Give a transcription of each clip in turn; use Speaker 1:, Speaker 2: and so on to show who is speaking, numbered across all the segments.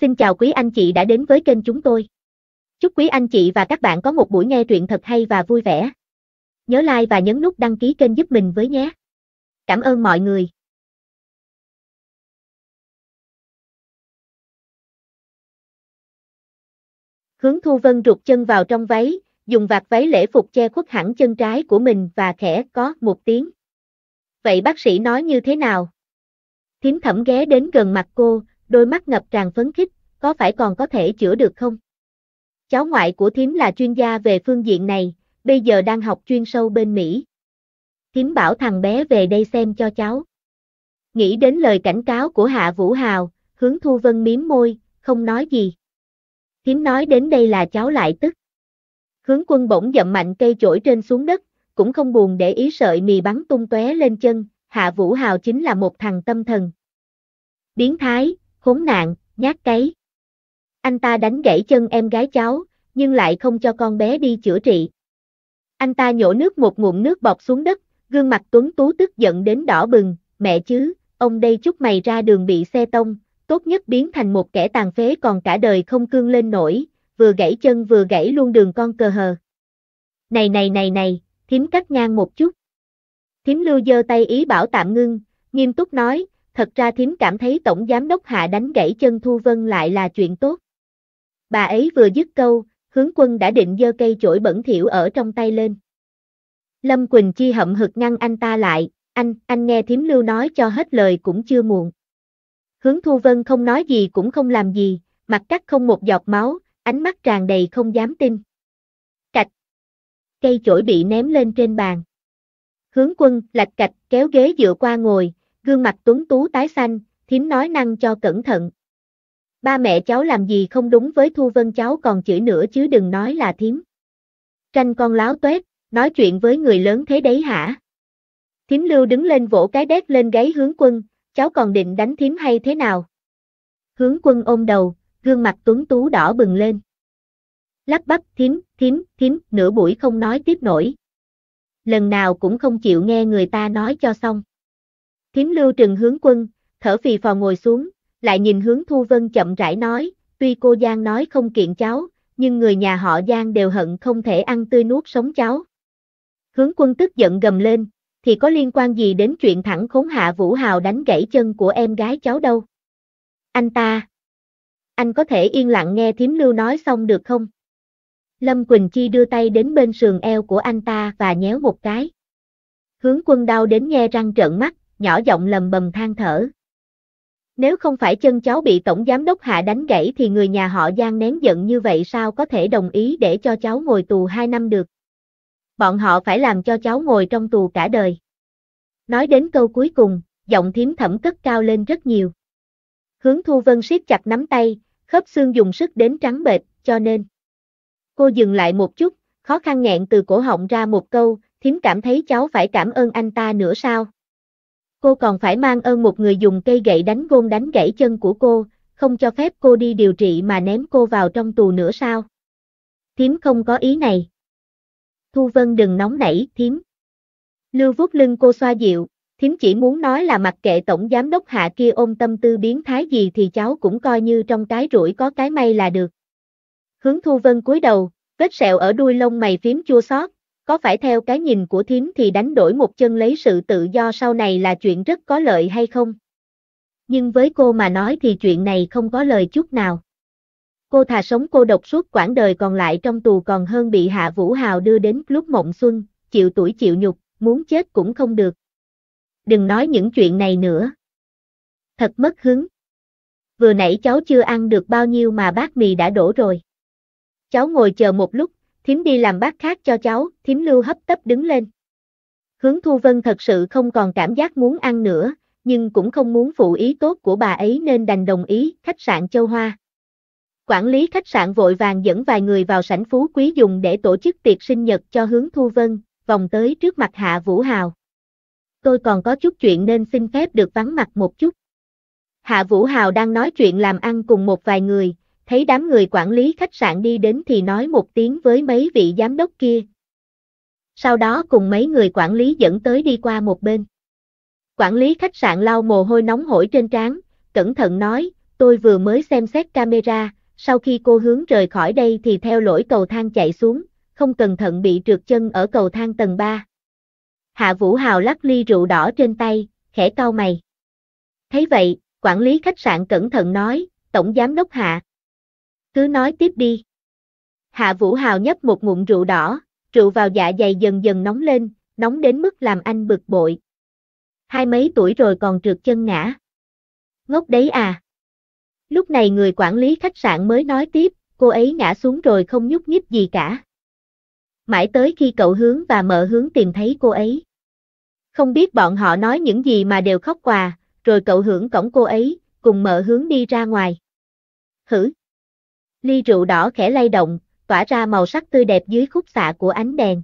Speaker 1: Xin chào quý anh chị đã đến với kênh chúng tôi. Chúc quý anh chị và các bạn có một buổi nghe truyện thật hay và vui vẻ. Nhớ like và nhấn nút đăng ký kênh giúp mình với nhé. Cảm ơn mọi người. Hướng Thu Vân rụt chân vào trong váy, dùng vạt váy lễ phục che khuất hẳn chân trái của mình và khẽ có một tiếng. Vậy bác sĩ nói như thế nào? Thím thẩm ghé đến gần mặt cô, đôi mắt ngập tràn phấn khích, có phải còn có thể chữa được không? Cháu ngoại của thím là chuyên gia về phương diện này, bây giờ đang học chuyên sâu bên Mỹ. Thím bảo thằng bé về đây xem cho cháu. Nghĩ đến lời cảnh cáo của Hạ Vũ Hào, hướng Thu Vân miếm môi, không nói gì. Thím nói đến đây là cháu lại tức. Hướng quân bỗng dậm mạnh cây chổi trên xuống đất, cũng không buồn để ý sợi mì bắn tung tóe lên chân, Hạ Vũ Hào chính là một thằng tâm thần. Biến thái, khốn nạn, nhát cái. Anh ta đánh gãy chân em gái cháu, nhưng lại không cho con bé đi chữa trị. Anh ta nhổ nước một ngụm nước bọt xuống đất, gương mặt tuấn tú tức giận đến đỏ bừng, mẹ chứ, ông đây chút mày ra đường bị xe tông, tốt nhất biến thành một kẻ tàn phế còn cả đời không cương lên nổi, vừa gãy chân vừa gãy luôn đường con cờ hờ. Này này này này, thím cắt ngang một chút. Thím lưu giơ tay ý bảo tạm ngưng, nghiêm túc nói, thật ra thím cảm thấy tổng giám đốc hạ đánh gãy chân Thu Vân lại là chuyện tốt. Bà ấy vừa dứt câu, hướng quân đã định giơ cây chổi bẩn thỉu ở trong tay lên. Lâm Quỳnh Chi hậm hực ngăn anh ta lại, anh, anh nghe thím lưu nói cho hết lời cũng chưa muộn. Hướng Thu Vân không nói gì cũng không làm gì, mặt cắt không một giọt máu, ánh mắt tràn đầy không dám tin. Cạch. Cây chổi bị ném lên trên bàn. Hướng quân, lạch cạch, kéo ghế dựa qua ngồi, Gương mặt tuấn tú tái xanh, thím nói năng cho cẩn thận. Ba mẹ cháu làm gì không đúng với Thu Vân cháu còn chửi nữa chứ đừng nói là thím. Tranh con láo tuét, nói chuyện với người lớn thế đấy hả? Thím Lưu đứng lên vỗ cái đét lên gáy hướng quân, cháu còn định đánh thím hay thế nào? Hướng quân ôm đầu, gương mặt tuấn tú đỏ bừng lên. Lắp bắp thím, thím, thím, nửa buổi không nói tiếp nổi. Lần nào cũng không chịu nghe người ta nói cho xong. Thiếm lưu trừng hướng quân, thở phì phò ngồi xuống, lại nhìn hướng Thu Vân chậm rãi nói, tuy cô Giang nói không kiện cháu, nhưng người nhà họ Giang đều hận không thể ăn tươi nuốt sống cháu. Hướng quân tức giận gầm lên, thì có liên quan gì đến chuyện thẳng khốn hạ Vũ Hào đánh gãy chân của em gái cháu đâu. Anh ta, anh có thể yên lặng nghe thiếm lưu nói xong được không? Lâm Quỳnh Chi đưa tay đến bên sườn eo của anh ta và nhéo một cái. Hướng quân đau đến nghe răng trợn mắt, nhỏ giọng lầm bầm than thở. Nếu không phải chân cháu bị tổng giám đốc hạ đánh gãy thì người nhà họ Giang nén giận như vậy sao có thể đồng ý để cho cháu ngồi tù 2 năm được. Bọn họ phải làm cho cháu ngồi trong tù cả đời. Nói đến câu cuối cùng, giọng thiếm thẩm cất cao lên rất nhiều. Hướng Thu Vân siết chặt nắm tay, khớp xương dùng sức đến trắng bệt cho nên. Cô dừng lại một chút, khó khăn nghẹn từ cổ họng ra một câu, thiếm cảm thấy cháu phải cảm ơn anh ta nữa sao? Cô còn phải mang ơn một người dùng cây gậy đánh gôn đánh gãy chân của cô, không cho phép cô đi điều trị mà ném cô vào trong tù nữa sao? Thiếm không có ý này. Thu Vân đừng nóng nảy, thiếm. Lưu vuốt lưng cô xoa dịu, thiếm chỉ muốn nói là mặc kệ tổng giám đốc hạ kia ôm tâm tư biến thái gì thì cháu cũng coi như trong cái rủi có cái may là được. Hướng Thu Vân cúi đầu, vết sẹo ở đuôi lông mày phím chua xót, có phải theo cái nhìn của thím thì đánh đổi một chân lấy sự tự do sau này là chuyện rất có lợi hay không? Nhưng với cô mà nói thì chuyện này không có lời chút nào. Cô thà sống cô độc suốt quãng đời còn lại trong tù còn hơn bị Hạ Vũ Hào đưa đến lúc mộng xuân, chịu tuổi chịu nhục, muốn chết cũng không được. Đừng nói những chuyện này nữa. Thật mất hứng. Vừa nãy cháu chưa ăn được bao nhiêu mà bát mì đã đổ rồi. Cháu ngồi chờ một lúc thím đi làm bát khác cho cháu, thím lưu hấp tấp đứng lên. Hướng Thu Vân thật sự không còn cảm giác muốn ăn nữa, nhưng cũng không muốn phụ ý tốt của bà ấy nên đành đồng ý khách sạn Châu Hoa. Quản lý khách sạn vội vàng dẫn vài người vào sảnh phú quý dùng để tổ chức tiệc sinh nhật cho Hướng Thu Vân, vòng tới trước mặt Hạ Vũ Hào. Tôi còn có chút chuyện nên xin phép được vắng mặt một chút. Hạ Vũ Hào đang nói chuyện làm ăn cùng một vài người, thấy đám người quản lý khách sạn đi đến thì nói một tiếng với mấy vị giám đốc kia. Sau đó cùng mấy người quản lý dẫn tới đi qua một bên. Quản lý khách sạn lau mồ hôi nóng hổi trên trán, cẩn thận nói, tôi vừa mới xem xét camera, sau khi cô hướng rời khỏi đây thì theo lỗi cầu thang chạy xuống, không cẩn thận bị trượt chân ở cầu thang tầng 3. Hạ Vũ Hào lắc ly rượu đỏ trên tay, khẽ cau mày. Thấy vậy, quản lý khách sạn cẩn thận nói, Tổng Giám Đốc Hạ, cứ nói tiếp đi. Hạ Vũ Hào nhấp một ngụm rượu đỏ, rượu vào dạ dày dần dần nóng lên, nóng đến mức làm anh bực bội. Hai mấy tuổi rồi còn trượt chân ngã. Ngốc đấy à. Lúc này người quản lý khách sạn mới nói tiếp, cô ấy ngã xuống rồi không nhúc nhích gì cả. Mãi tới khi cậu hướng và Mở hướng tìm thấy cô ấy. Không biết bọn họ nói những gì mà đều khóc quà, rồi cậu hưởng cổng cô ấy, cùng Mở hướng đi ra ngoài. Hử? Ly rượu đỏ khẽ lay động, tỏa ra màu sắc tươi đẹp dưới khúc xạ của ánh đèn.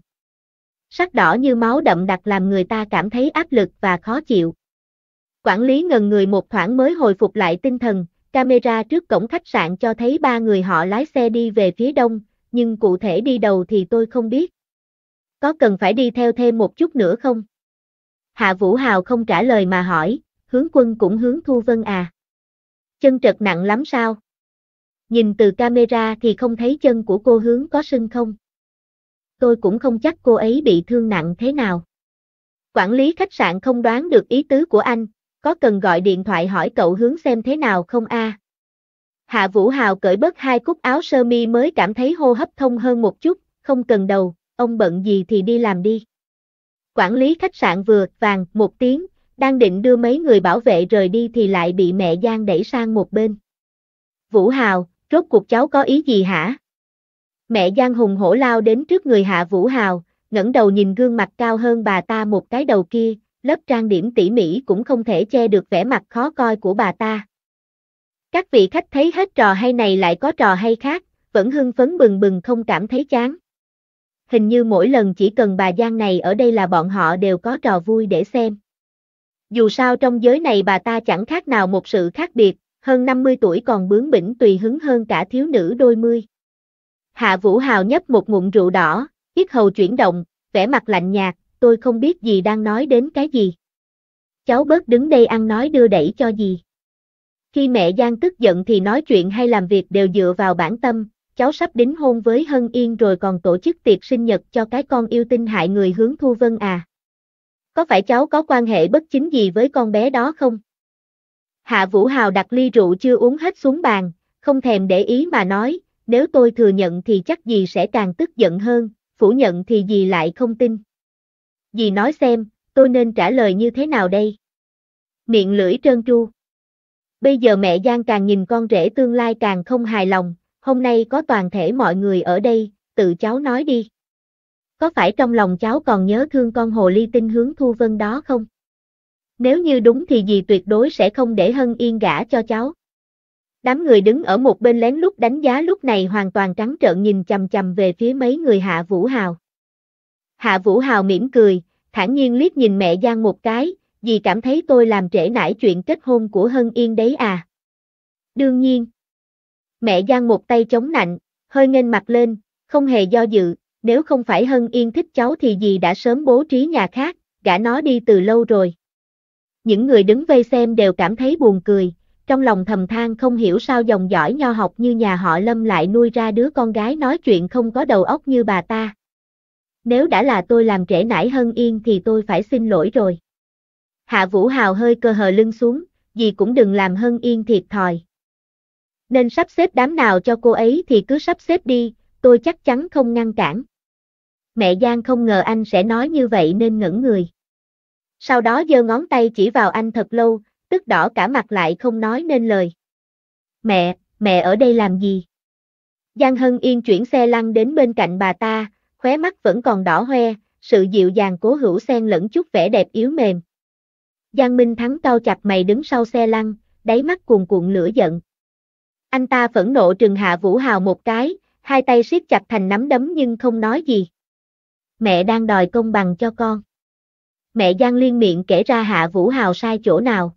Speaker 1: Sắc đỏ như máu đậm đặc làm người ta cảm thấy áp lực và khó chịu. Quản lý ngần người một thoảng mới hồi phục lại tinh thần, camera trước cổng khách sạn cho thấy ba người họ lái xe đi về phía đông, nhưng cụ thể đi đầu thì tôi không biết. Có cần phải đi theo thêm một chút nữa không? Hạ Vũ Hào không trả lời mà hỏi, hướng quân cũng hướng Thu Vân à. Chân trật nặng lắm sao? nhìn từ camera thì không thấy chân của cô hướng có sưng không. Tôi cũng không chắc cô ấy bị thương nặng thế nào. Quản lý khách sạn không đoán được ý tứ của anh, có cần gọi điện thoại hỏi cậu hướng xem thế nào không a? Hạ Vũ Hào cởi bớt hai cúc áo sơ mi mới cảm thấy hô hấp thông hơn một chút, không cần đầu, ông bận gì thì đi làm đi. Quản lý khách sạn vừa vàng một tiếng, đang định đưa mấy người bảo vệ rời đi thì lại bị mẹ Giang đẩy sang một bên. Vũ Hào, rốt cuộc cháu có ý gì hả? Mẹ Giang Hùng hổ lao đến trước người Hạ Vũ Hào, ngẩng đầu nhìn gương mặt cao hơn bà ta một cái đầu kia, lớp trang điểm tỉ mỉ cũng không thể che được vẻ mặt khó coi của bà ta. Các vị khách thấy hết trò hay này lại có trò hay khác, vẫn hưng phấn bừng bừng không cảm thấy chán. Hình như mỗi lần chỉ cần bà Giang này ở đây là bọn họ đều có trò vui để xem. Dù sao trong giới này bà ta chẳng khác nào một sự khác biệt, hơn 50 tuổi còn bướng bỉnh tùy hứng hơn cả thiếu nữ đôi mươi. Hạ Vũ Hào nhấp một ngụm rượu đỏ, ít hầu chuyển động, vẻ mặt lạnh nhạt, tôi không biết gì đang nói đến cái gì. Cháu bớt đứng đây ăn nói đưa đẩy cho gì. Khi mẹ Giang tức giận thì nói chuyện hay làm việc đều dựa vào bản tâm, cháu sắp đính hôn với Hân Yên rồi còn tổ chức tiệc sinh nhật cho cái con yêu tinh hại người hướng Thu Vân à. Có phải cháu có quan hệ bất chính gì với con bé đó không? Hạ Vũ Hào đặt ly rượu chưa uống hết xuống bàn, không thèm để ý mà nói, nếu tôi thừa nhận thì chắc gì sẽ càng tức giận hơn, phủ nhận thì gì lại không tin. Dì nói xem, tôi nên trả lời như thế nào đây? Miệng lưỡi trơn tru. Bây giờ mẹ Giang càng nhìn con rể tương lai càng không hài lòng, hôm nay có toàn thể mọi người ở đây, tự cháu nói đi. Có phải trong lòng cháu còn nhớ thương con hồ ly tinh hướng thu vân đó không? Nếu như đúng thì dì tuyệt đối sẽ không để Hân Yên gả cho cháu. Đám người đứng ở một bên lén lút đánh giá lúc này hoàn toàn trắng trợn nhìn chầm chầm về phía mấy người Hạ Vũ Hào. Hạ Vũ Hào mỉm cười, thản nhiên liếc nhìn mẹ Giang một cái, dì cảm thấy tôi làm trễ nải chuyện kết hôn của Hân Yên đấy à. Đương nhiên. Mẹ Giang một tay chống nạnh, hơi nghênh mặt lên, không hề do dự, nếu không phải Hân Yên thích cháu thì dì đã sớm bố trí nhà khác, gả nó đi từ lâu rồi. Những người đứng vây xem đều cảm thấy buồn cười, trong lòng thầm than không hiểu sao dòng dõi nho học như nhà họ Lâm lại nuôi ra đứa con gái nói chuyện không có đầu óc như bà ta. Nếu đã là tôi làm trễ nải hơn Yên thì tôi phải xin lỗi rồi. Hạ Vũ Hào hơi cơ hờ lưng xuống, gì cũng đừng làm hơn Yên thiệt thòi. Nên sắp xếp đám nào cho cô ấy thì cứ sắp xếp đi, tôi chắc chắn không ngăn cản. Mẹ Giang không ngờ anh sẽ nói như vậy nên ngẩn người. Sau đó giơ ngón tay chỉ vào anh thật lâu, tức đỏ cả mặt lại không nói nên lời. Mẹ, mẹ ở đây làm gì? Giang Hân Yên chuyển xe lăn đến bên cạnh bà ta, khóe mắt vẫn còn đỏ hoe, sự dịu dàng cố hữu xen lẫn chút vẻ đẹp yếu mềm. Giang Minh Thắng cao chặt mày đứng sau xe lăn, đáy mắt cuồn cuộn lửa giận. Anh ta phẫn nộ trừng hạ Vũ Hào một cái, hai tay siết chặt thành nắm đấm nhưng không nói gì. Mẹ đang đòi công bằng cho con mẹ Giang Liên miệng kể ra Hạ Vũ Hào sai chỗ nào.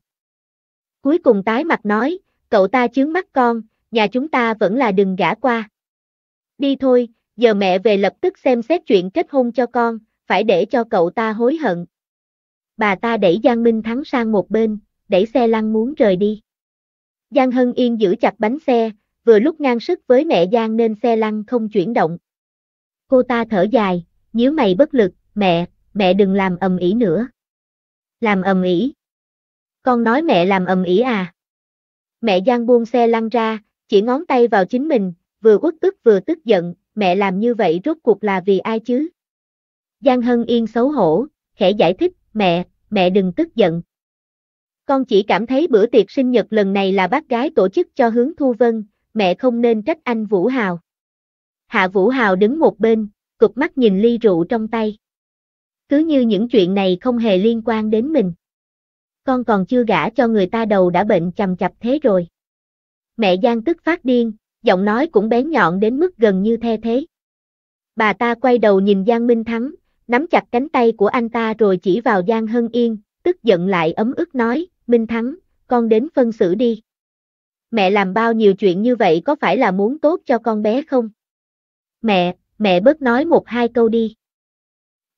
Speaker 1: Cuối cùng tái mặt nói, cậu ta chướng mắt con, nhà chúng ta vẫn là đừng gã qua. Đi thôi, giờ mẹ về lập tức xem xét chuyện kết hôn cho con, phải để cho cậu ta hối hận. Bà ta đẩy Giang Minh Thắng sang một bên, đẩy xe lăn muốn rời đi. Giang Hân Yên giữ chặt bánh xe, vừa lúc ngang sức với mẹ Giang nên xe lăn không chuyển động. Cô ta thở dài, nhíu mày bất lực, mẹ, mẹ đừng làm ầm ĩ nữa. Làm ầm ĩ? Con nói mẹ làm ầm ĩ à? Mẹ Giang buông xe lăn ra, chỉ ngón tay vào chính mình, vừa uất ức vừa tức giận, mẹ làm như vậy rốt cuộc là vì ai chứ? Giang Hân Yên xấu hổ, khẽ giải thích, mẹ, mẹ đừng tức giận. Con chỉ cảm thấy bữa tiệc sinh nhật lần này là bác gái tổ chức cho hướng Thu Vân, mẹ không nên trách anh Vũ Hào. Hạ Vũ Hào đứng một bên, cụp mắt nhìn ly rượu trong tay cứ như những chuyện này không hề liên quan đến mình. Con còn chưa gả cho người ta đầu đã bệnh chầm chập thế rồi. Mẹ Giang tức phát điên, giọng nói cũng bén nhọn đến mức gần như the thế. Bà ta quay đầu nhìn Giang Minh Thắng, nắm chặt cánh tay của anh ta rồi chỉ vào Giang Hân Yên, tức giận lại ấm ức nói, Minh Thắng, con đến phân xử đi. Mẹ làm bao nhiêu chuyện như vậy có phải là muốn tốt cho con bé không? Mẹ, mẹ bớt nói một hai câu đi.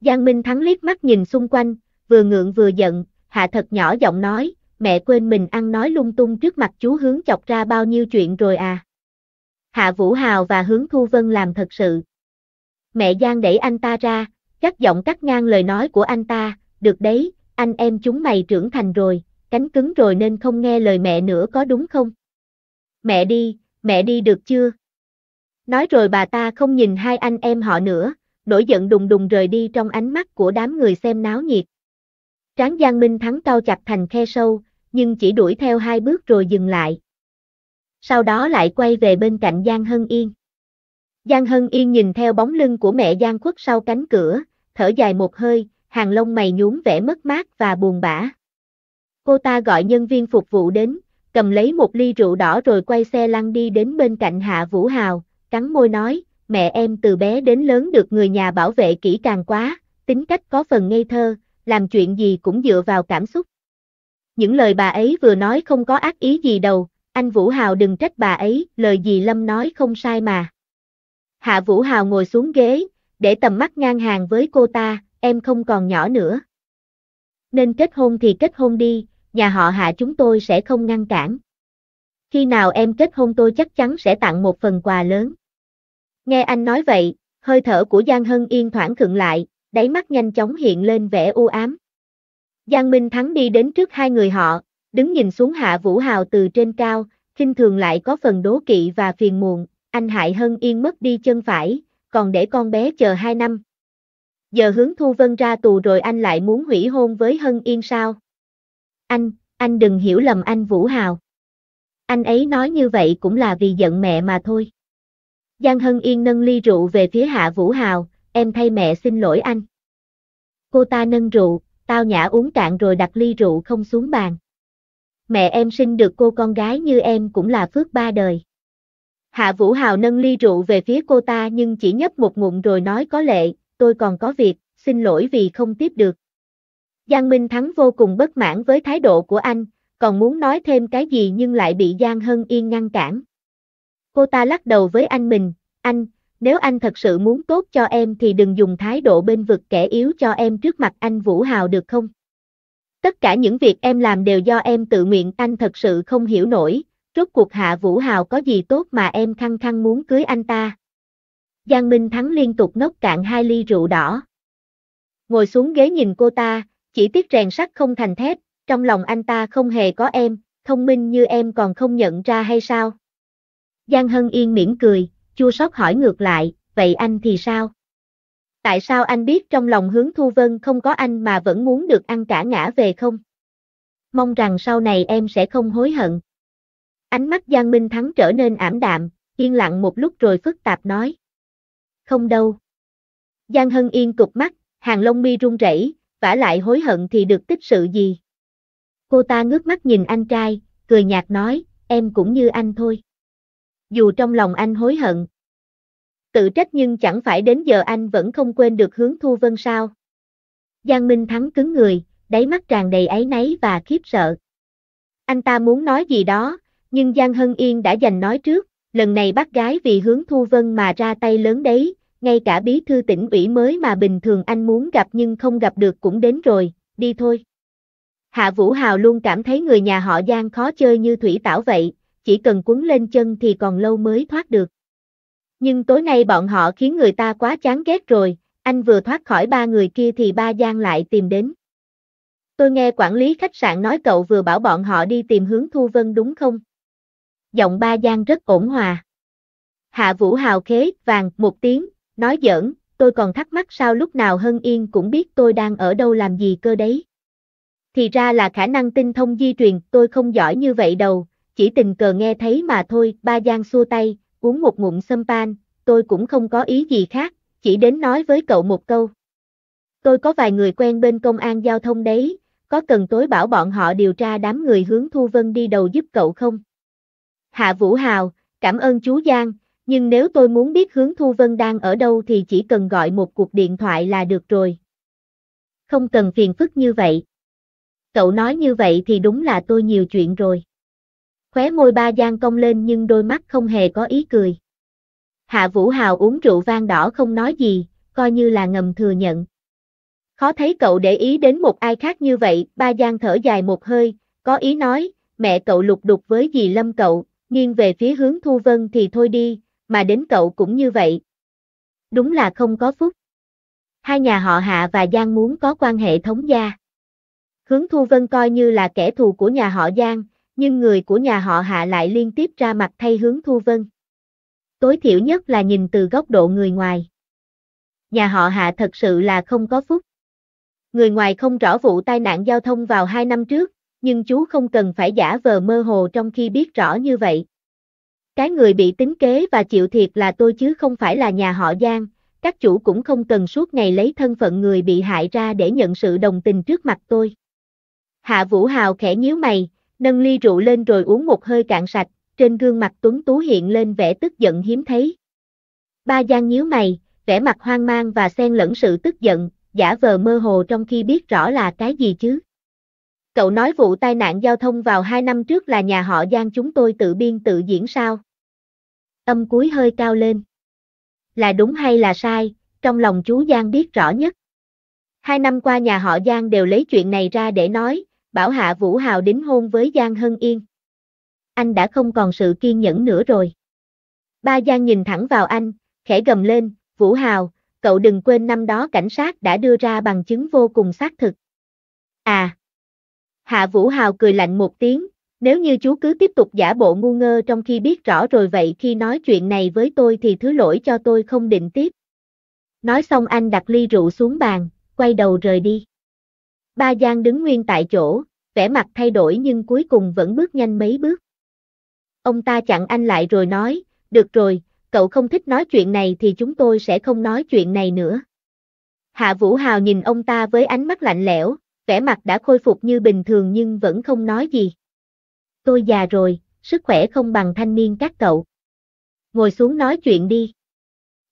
Speaker 1: Giang Minh Thắng liếc mắt nhìn xung quanh, vừa ngượng vừa giận, hạ thật nhỏ giọng nói, mẹ quên mình ăn nói lung tung trước mặt chú hướng chọc ra bao nhiêu chuyện rồi à. Hạ Vũ Hào và hướng Thu Vân làm thật sự. Mẹ Giang đẩy anh ta ra, cắt giọng cắt ngang lời nói của anh ta, được đấy, anh em chúng mày trưởng thành rồi, cánh cứng rồi nên không nghe lời mẹ nữa có đúng không? Mẹ đi, mẹ đi được chưa? Nói rồi bà ta không nhìn hai anh em họ nữa, nổi giận đùng đùng rời đi trong ánh mắt của đám người xem náo nhiệt. Tráng Giang Minh thắng cao chặt thành khe sâu, nhưng chỉ đuổi theo hai bước rồi dừng lại. Sau đó lại quay về bên cạnh Giang Hân Yên. Giang Hân Yên nhìn theo bóng lưng của mẹ Giang khuất sau cánh cửa, thở dài một hơi, hàng lông mày nhún vẻ mất mát và buồn bã. Cô ta gọi nhân viên phục vụ đến, cầm lấy một ly rượu đỏ rồi quay xe lăn đi đến bên cạnh Hạ Vũ Hào, cắn môi nói, mẹ em từ bé đến lớn được người nhà bảo vệ kỹ càng quá, tính cách có phần ngây thơ, làm chuyện gì cũng dựa vào cảm xúc. Những lời bà ấy vừa nói không có ác ý gì đâu, anh Vũ Hào đừng trách bà ấy, lời gì Lâm nói không sai mà. Hạ Vũ Hào ngồi xuống ghế, để tầm mắt ngang hàng với cô ta, em không còn nhỏ nữa. Nên kết hôn thì kết hôn đi, nhà họ Hạ chúng tôi sẽ không ngăn cản. Khi nào em kết hôn tôi chắc chắn sẽ tặng một phần quà lớn. Nghe anh nói vậy, hơi thở của Giang Hân Yên thoảng thượng lại, đáy mắt nhanh chóng hiện lên vẻ u ám. Giang Minh Thắng đi đến trước hai người họ, đứng nhìn xuống Hạ Vũ Hào từ trên cao, khinh thường lại có phần đố kỵ và phiền muộn, anh hại Hân Yên mất đi chân phải, còn để con bé chờ hai năm. Giờ hướng Thu Vân ra tù rồi anh lại muốn hủy hôn với Hân Yên sao? Anh, anh đừng hiểu lầm anh Vũ Hào. Anh ấy nói như vậy cũng là vì giận mẹ mà thôi. Giang Hân Yên nâng ly rượu về phía Hạ Vũ Hào, em thay mẹ xin lỗi anh. Cô ta nâng rượu, tao nhã uống cạn rồi đặt ly rượu không xuống bàn. Mẹ em sinh được cô con gái như em cũng là phước ba đời. Hạ Vũ Hào nâng ly rượu về phía cô ta nhưng chỉ nhấp một ngụm rồi nói có lệ, tôi còn có việc, xin lỗi vì không tiếp được. Giang Minh Thắng vô cùng bất mãn với thái độ của anh, còn muốn nói thêm cái gì nhưng lại bị Giang Hân Yên ngăn cản. Cô ta lắc đầu với anh mình, anh, nếu anh thật sự muốn tốt cho em thì đừng dùng thái độ bên vực kẻ yếu cho em trước mặt anh Vũ Hào được không? Tất cả những việc em làm đều do em tự nguyện anh thật sự không hiểu nổi, rốt cuộc hạ Vũ Hào có gì tốt mà em khăng khăng muốn cưới anh ta. Giang Minh Thắng liên tục nốc cạn hai ly rượu đỏ. Ngồi xuống ghế nhìn cô ta, chỉ tiếc rèn sắt không thành thép, trong lòng anh ta không hề có em, thông minh như em còn không nhận ra hay sao? Giang Hân Yên mỉm cười, chua sót hỏi ngược lại, vậy anh thì sao? Tại sao anh biết trong lòng hướng Thu Vân không có anh mà vẫn muốn được ăn cả ngã về không? Mong rằng sau này em sẽ không hối hận. Ánh mắt Giang Minh Thắng trở nên ảm đạm, yên lặng một lúc rồi phức tạp nói. Không đâu. Giang Hân Yên cục mắt, hàng lông mi run rẩy, vả lại hối hận thì được tích sự gì? Cô ta ngước mắt nhìn anh trai, cười nhạt nói, em cũng như anh thôi dù trong lòng anh hối hận. Tự trách nhưng chẳng phải đến giờ anh vẫn không quên được hướng Thu Vân sao. Giang Minh Thắng cứng người, đáy mắt tràn đầy áy náy và khiếp sợ. Anh ta muốn nói gì đó, nhưng Giang Hân Yên đã giành nói trước, lần này bác gái vì hướng Thu Vân mà ra tay lớn đấy, ngay cả bí thư tỉnh ủy mới mà bình thường anh muốn gặp nhưng không gặp được cũng đến rồi, đi thôi. Hạ Vũ Hào luôn cảm thấy người nhà họ Giang khó chơi như thủy tảo vậy, chỉ cần quấn lên chân thì còn lâu mới thoát được. Nhưng tối nay bọn họ khiến người ta quá chán ghét rồi, anh vừa thoát khỏi ba người kia thì ba Giang lại tìm đến. Tôi nghe quản lý khách sạn nói cậu vừa bảo bọn họ đi tìm hướng Thu Vân đúng không? Giọng ba Giang rất ổn hòa. Hạ Vũ Hào khế, vàng, một tiếng, nói giỡn, tôi còn thắc mắc sao lúc nào Hân Yên cũng biết tôi đang ở đâu làm gì cơ đấy. Thì ra là khả năng tinh thông di truyền, tôi không giỏi như vậy đâu, chỉ tình cờ nghe thấy mà thôi, ba Giang xua tay, uống một ngụm sâm pan, tôi cũng không có ý gì khác, chỉ đến nói với cậu một câu. Tôi có vài người quen bên công an giao thông đấy, có cần tối bảo bọn họ điều tra đám người hướng Thu Vân đi đầu giúp cậu không? Hạ Vũ Hào, cảm ơn chú Giang, nhưng nếu tôi muốn biết hướng Thu Vân đang ở đâu thì chỉ cần gọi một cuộc điện thoại là được rồi. Không cần phiền phức như vậy. Cậu nói như vậy thì đúng là tôi nhiều chuyện rồi khóe môi ba Giang cong lên nhưng đôi mắt không hề có ý cười. Hạ Vũ Hào uống rượu vang đỏ không nói gì, coi như là ngầm thừa nhận. Khó thấy cậu để ý đến một ai khác như vậy, ba Giang thở dài một hơi, có ý nói, mẹ cậu lục đục với dì Lâm cậu, nghiêng về phía hướng Thu Vân thì thôi đi, mà đến cậu cũng như vậy. Đúng là không có phúc. Hai nhà họ Hạ và Giang muốn có quan hệ thống gia. Hướng Thu Vân coi như là kẻ thù của nhà họ Giang, nhưng người của nhà họ hạ lại liên tiếp ra mặt thay hướng Thu Vân. Tối thiểu nhất là nhìn từ góc độ người ngoài. Nhà họ hạ thật sự là không có phúc. Người ngoài không rõ vụ tai nạn giao thông vào 2 năm trước, nhưng chú không cần phải giả vờ mơ hồ trong khi biết rõ như vậy. Cái người bị tính kế và chịu thiệt là tôi chứ không phải là nhà họ Giang, các chủ cũng không cần suốt ngày lấy thân phận người bị hại ra để nhận sự đồng tình trước mặt tôi. Hạ Vũ Hào khẽ nhíu mày, nâng ly rượu lên rồi uống một hơi cạn sạch, trên gương mặt tuấn tú hiện lên vẻ tức giận hiếm thấy. Ba Giang nhíu mày, vẻ mặt hoang mang và xen lẫn sự tức giận, giả vờ mơ hồ trong khi biết rõ là cái gì chứ. Cậu nói vụ tai nạn giao thông vào hai năm trước là nhà họ Giang chúng tôi tự biên tự diễn sao? Âm cuối hơi cao lên. Là đúng hay là sai, trong lòng chú Giang biết rõ nhất. Hai năm qua nhà họ Giang đều lấy chuyện này ra để nói, bảo Hạ Vũ Hào đính hôn với Giang Hân Yên. Anh đã không còn sự kiên nhẫn nữa rồi. Ba Giang nhìn thẳng vào anh, khẽ gầm lên, Vũ Hào, cậu đừng quên năm đó cảnh sát đã đưa ra bằng chứng vô cùng xác thực. À! Hạ Vũ Hào cười lạnh một tiếng, nếu như chú cứ tiếp tục giả bộ ngu ngơ trong khi biết rõ rồi vậy khi nói chuyện này với tôi thì thứ lỗi cho tôi không định tiếp. Nói xong anh đặt ly rượu xuống bàn, quay đầu rời đi. Ba Giang đứng nguyên tại chỗ, vẻ mặt thay đổi nhưng cuối cùng vẫn bước nhanh mấy bước. Ông ta chặn anh lại rồi nói, được rồi, cậu không thích nói chuyện này thì chúng tôi sẽ không nói chuyện này nữa. Hạ Vũ Hào nhìn ông ta với ánh mắt lạnh lẽo, vẻ mặt đã khôi phục như bình thường nhưng vẫn không nói gì. Tôi già rồi, sức khỏe không bằng thanh niên các cậu. Ngồi xuống nói chuyện đi.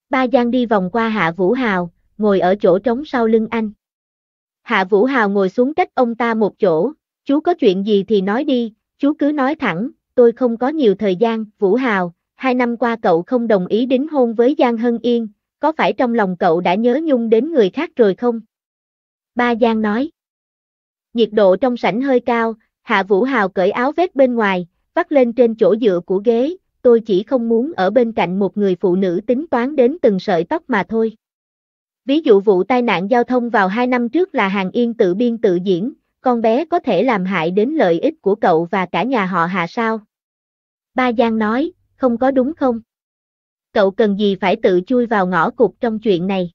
Speaker 1: Ba Giang đi vòng qua Hạ Vũ Hào, ngồi ở chỗ trống sau lưng anh. Hạ Vũ Hào ngồi xuống cách ông ta một chỗ, chú có chuyện gì thì nói đi, chú cứ nói thẳng, tôi không có nhiều thời gian, Vũ Hào, hai năm qua cậu không đồng ý đính hôn với Giang Hân Yên, có phải trong lòng cậu đã nhớ nhung đến người khác rồi không? Ba Giang nói. Nhiệt độ trong sảnh hơi cao, Hạ Vũ Hào cởi áo vét bên ngoài, vắt lên trên chỗ dựa của ghế, tôi chỉ không muốn ở bên cạnh một người phụ nữ tính toán đến từng sợi tóc mà thôi. Ví dụ vụ tai nạn giao thông vào 2 năm trước là Hàng Yên tự biên tự diễn, con bé có thể làm hại đến lợi ích của cậu và cả nhà họ Hạ sao? Ba Giang nói, không có đúng không? Cậu cần gì phải tự chui vào ngõ cụt trong chuyện này?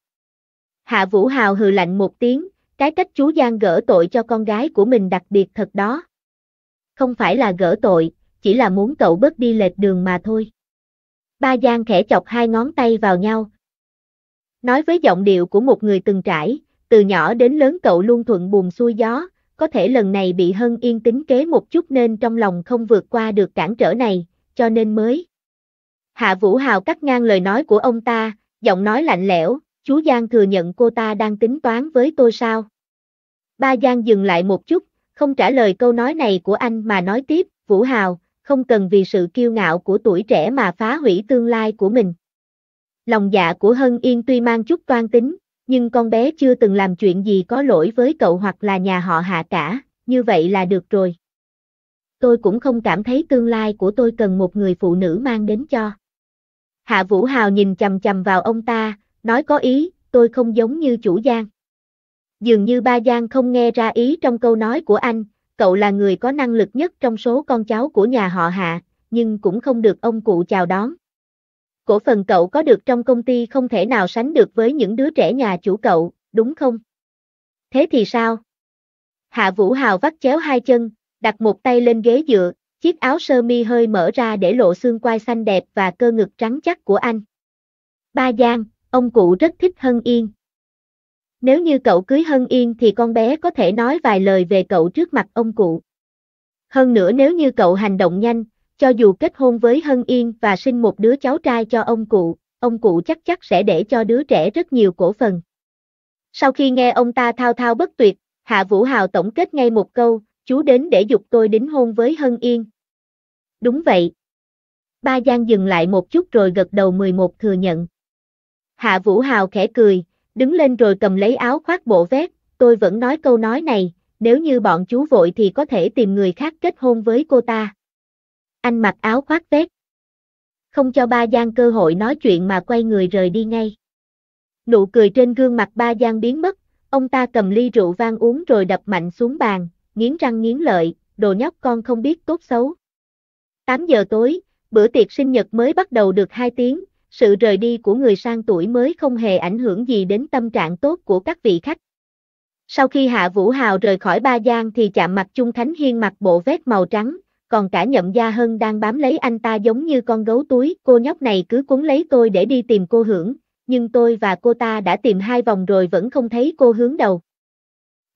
Speaker 1: Hạ Vũ Hào hừ lạnh một tiếng, cái cách chú Giang gỡ tội cho con gái của mình đặc biệt thật đó. Không phải là gỡ tội, chỉ là muốn cậu bớt đi lệch đường mà thôi. Ba Giang khẽ chọc hai ngón tay vào nhau, Nói với giọng điệu của một người từng trải, từ nhỏ đến lớn cậu luôn thuận buồm xuôi gió, có thể lần này bị Hân Yên tính kế một chút nên trong lòng không vượt qua được cản trở này, cho nên mới. Hạ Vũ Hào cắt ngang lời nói của ông ta, giọng nói lạnh lẽo, chú Giang thừa nhận cô ta đang tính toán với tôi sao? Ba Giang dừng lại một chút, không trả lời câu nói này của anh mà nói tiếp, Vũ Hào, không cần vì sự kiêu ngạo của tuổi trẻ mà phá hủy tương lai của mình. Lòng dạ của Hân Yên tuy mang chút toan tính, nhưng con bé chưa từng làm chuyện gì có lỗi với cậu hoặc là nhà họ hạ cả, như vậy là được rồi. Tôi cũng không cảm thấy tương lai của tôi cần một người phụ nữ mang đến cho. Hạ Vũ Hào nhìn chầm chầm vào ông ta, nói có ý, tôi không giống như chủ Giang. Dường như ba Giang không nghe ra ý trong câu nói của anh, cậu là người có năng lực nhất trong số con cháu của nhà họ Hạ, nhưng cũng không được ông cụ chào đón cổ phần cậu có được trong công ty không thể nào sánh được với những đứa trẻ nhà chủ cậu, đúng không? Thế thì sao? Hạ Vũ Hào vắt chéo hai chân, đặt một tay lên ghế dựa, chiếc áo sơ mi hơi mở ra để lộ xương quai xanh đẹp và cơ ngực trắng chắc của anh. Ba Giang, ông cụ rất thích Hân Yên. Nếu như cậu cưới Hân Yên thì con bé có thể nói vài lời về cậu trước mặt ông cụ. Hơn nữa nếu như cậu hành động nhanh, cho dù kết hôn với Hân Yên và sinh một đứa cháu trai cho ông cụ, ông cụ chắc chắn sẽ để cho đứa trẻ rất nhiều cổ phần. Sau khi nghe ông ta thao thao bất tuyệt, Hạ Vũ Hào tổng kết ngay một câu, chú đến để dục tôi đính hôn với Hân Yên. Đúng vậy. Ba Giang dừng lại một chút rồi gật đầu 11 thừa nhận. Hạ Vũ Hào khẽ cười, đứng lên rồi cầm lấy áo khoác bộ vét, tôi vẫn nói câu nói này, nếu như bọn chú vội thì có thể tìm người khác kết hôn với cô ta. Anh mặc áo khoác vest. Không cho ba Giang cơ hội nói chuyện mà quay người rời đi ngay. Nụ cười trên gương mặt ba Giang biến mất, ông ta cầm ly rượu vang uống rồi đập mạnh xuống bàn, nghiến răng nghiến lợi, đồ nhóc con không biết tốt xấu. 8 giờ tối, bữa tiệc sinh nhật mới bắt đầu được 2 tiếng, sự rời đi của người sang tuổi mới không hề ảnh hưởng gì đến tâm trạng tốt của các vị khách. Sau khi Hạ Vũ Hào rời khỏi Ba Giang thì chạm mặt Chung Khánh Hiên mặc bộ vest màu trắng, còn cả nhậm gia hân đang bám lấy anh ta giống như con gấu túi, cô nhóc này cứ cuốn lấy tôi để đi tìm cô hưởng, nhưng tôi và cô ta đã tìm hai vòng rồi vẫn không thấy cô hướng đầu.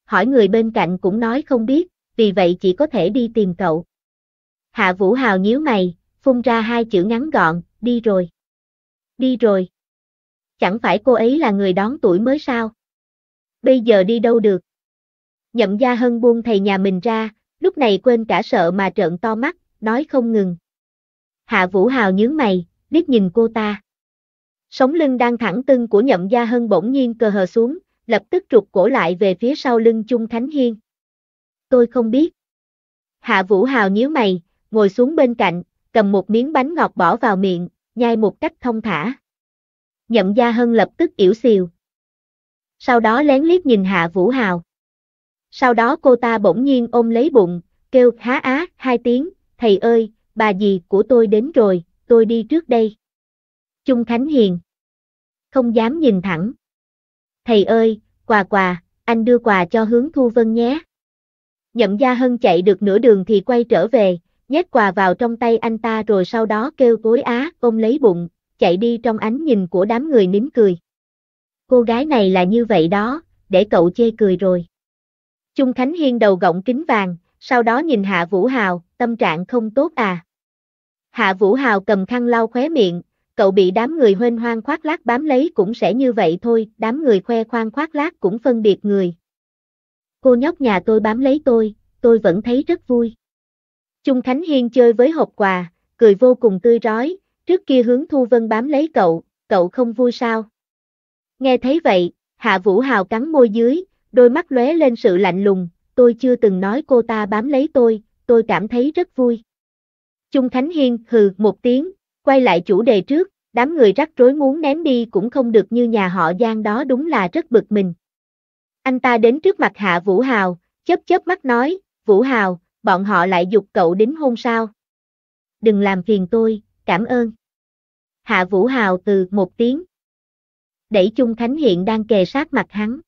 Speaker 1: Hỏi người bên cạnh cũng nói không biết, vì vậy chỉ có thể đi tìm cậu. Hạ Vũ Hào nhíu mày, phun ra hai chữ ngắn gọn, đi rồi. Đi rồi. Chẳng phải cô ấy là người đón tuổi mới sao? Bây giờ đi đâu được? Nhậm gia hân buông thầy nhà mình ra, lúc này quên cả sợ mà trợn to mắt, nói không ngừng. Hạ Vũ Hào nhướng mày, liếc nhìn cô ta. Sống lưng đang thẳng tưng của nhậm gia hân bỗng nhiên cờ hờ xuống, lập tức trục cổ lại về phía sau lưng Chung Thánh Hiên. Tôi không biết. Hạ Vũ Hào nhíu mày, ngồi xuống bên cạnh, cầm một miếng bánh ngọt bỏ vào miệng, nhai một cách thông thả. Nhậm gia hân lập tức yểu xìu. Sau đó lén liếc nhìn Hạ Vũ Hào. Sau đó cô ta bỗng nhiên ôm lấy bụng, kêu há á hai tiếng, thầy ơi, bà dì của tôi đến rồi, tôi đi trước đây. Trung Khánh Hiền Không dám nhìn thẳng. Thầy ơi, quà quà, anh đưa quà cho hướng Thu Vân nhé. Nhậm Gia Hân chạy được nửa đường thì quay trở về, nhét quà vào trong tay anh ta rồi sau đó kêu gối á ôm lấy bụng, chạy đi trong ánh nhìn của đám người nín cười. Cô gái này là như vậy đó, để cậu chê cười rồi. Trung Khánh Hiên đầu gọng kính vàng, sau đó nhìn Hạ Vũ Hào, tâm trạng không tốt à. Hạ Vũ Hào cầm khăn lau khóe miệng, cậu bị đám người huyên hoang khoác lác bám lấy cũng sẽ như vậy thôi, đám người khoe khoang khoác lác cũng phân biệt người. Cô nhóc nhà tôi bám lấy tôi, tôi vẫn thấy rất vui. Trung Khánh Hiên chơi với hộp quà, cười vô cùng tươi rói, trước kia hướng Thu Vân bám lấy cậu, cậu không vui sao? Nghe thấy vậy, Hạ Vũ Hào cắn môi dưới, đôi mắt lóe lên sự lạnh lùng, tôi chưa từng nói cô ta bám lấy tôi, tôi cảm thấy rất vui. Trung Khánh Hiên hừ một tiếng, quay lại chủ đề trước, đám người rắc rối muốn ném đi cũng không được như nhà họ Giang đó đúng là rất bực mình. Anh ta đến trước mặt Hạ Vũ Hào, chớp chớp mắt nói, Vũ Hào, bọn họ lại dục cậu đến hôn sao? Đừng làm phiền tôi, cảm ơn. Hạ Vũ Hào từ một tiếng. Đẩy Trung Khánh hiện đang kề sát mặt hắn.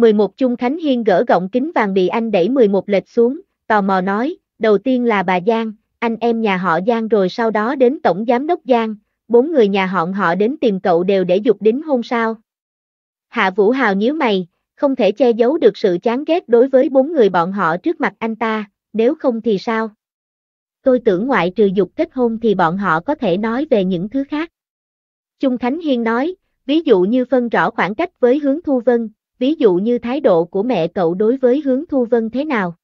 Speaker 1: 11 Trung Khánh Hiên gỡ gọng kính vàng bị anh đẩy 11 lệch xuống, tò mò nói, đầu tiên là bà Giang, anh em nhà họ Giang rồi sau đó đến Tổng Giám Đốc Giang, bốn người nhà họ họ đến tìm cậu đều để dục đính hôn sao. Hạ Vũ Hào nhíu mày, không thể che giấu được sự chán ghét đối với bốn người bọn họ trước mặt anh ta, nếu không thì sao? Tôi tưởng ngoại trừ dục kết hôn thì bọn họ có thể nói về những thứ khác. Trung Khánh Hiên nói, ví dụ như phân rõ khoảng cách với hướng Thu Vân, ví dụ như thái độ của mẹ cậu đối với hướng thu vân thế nào.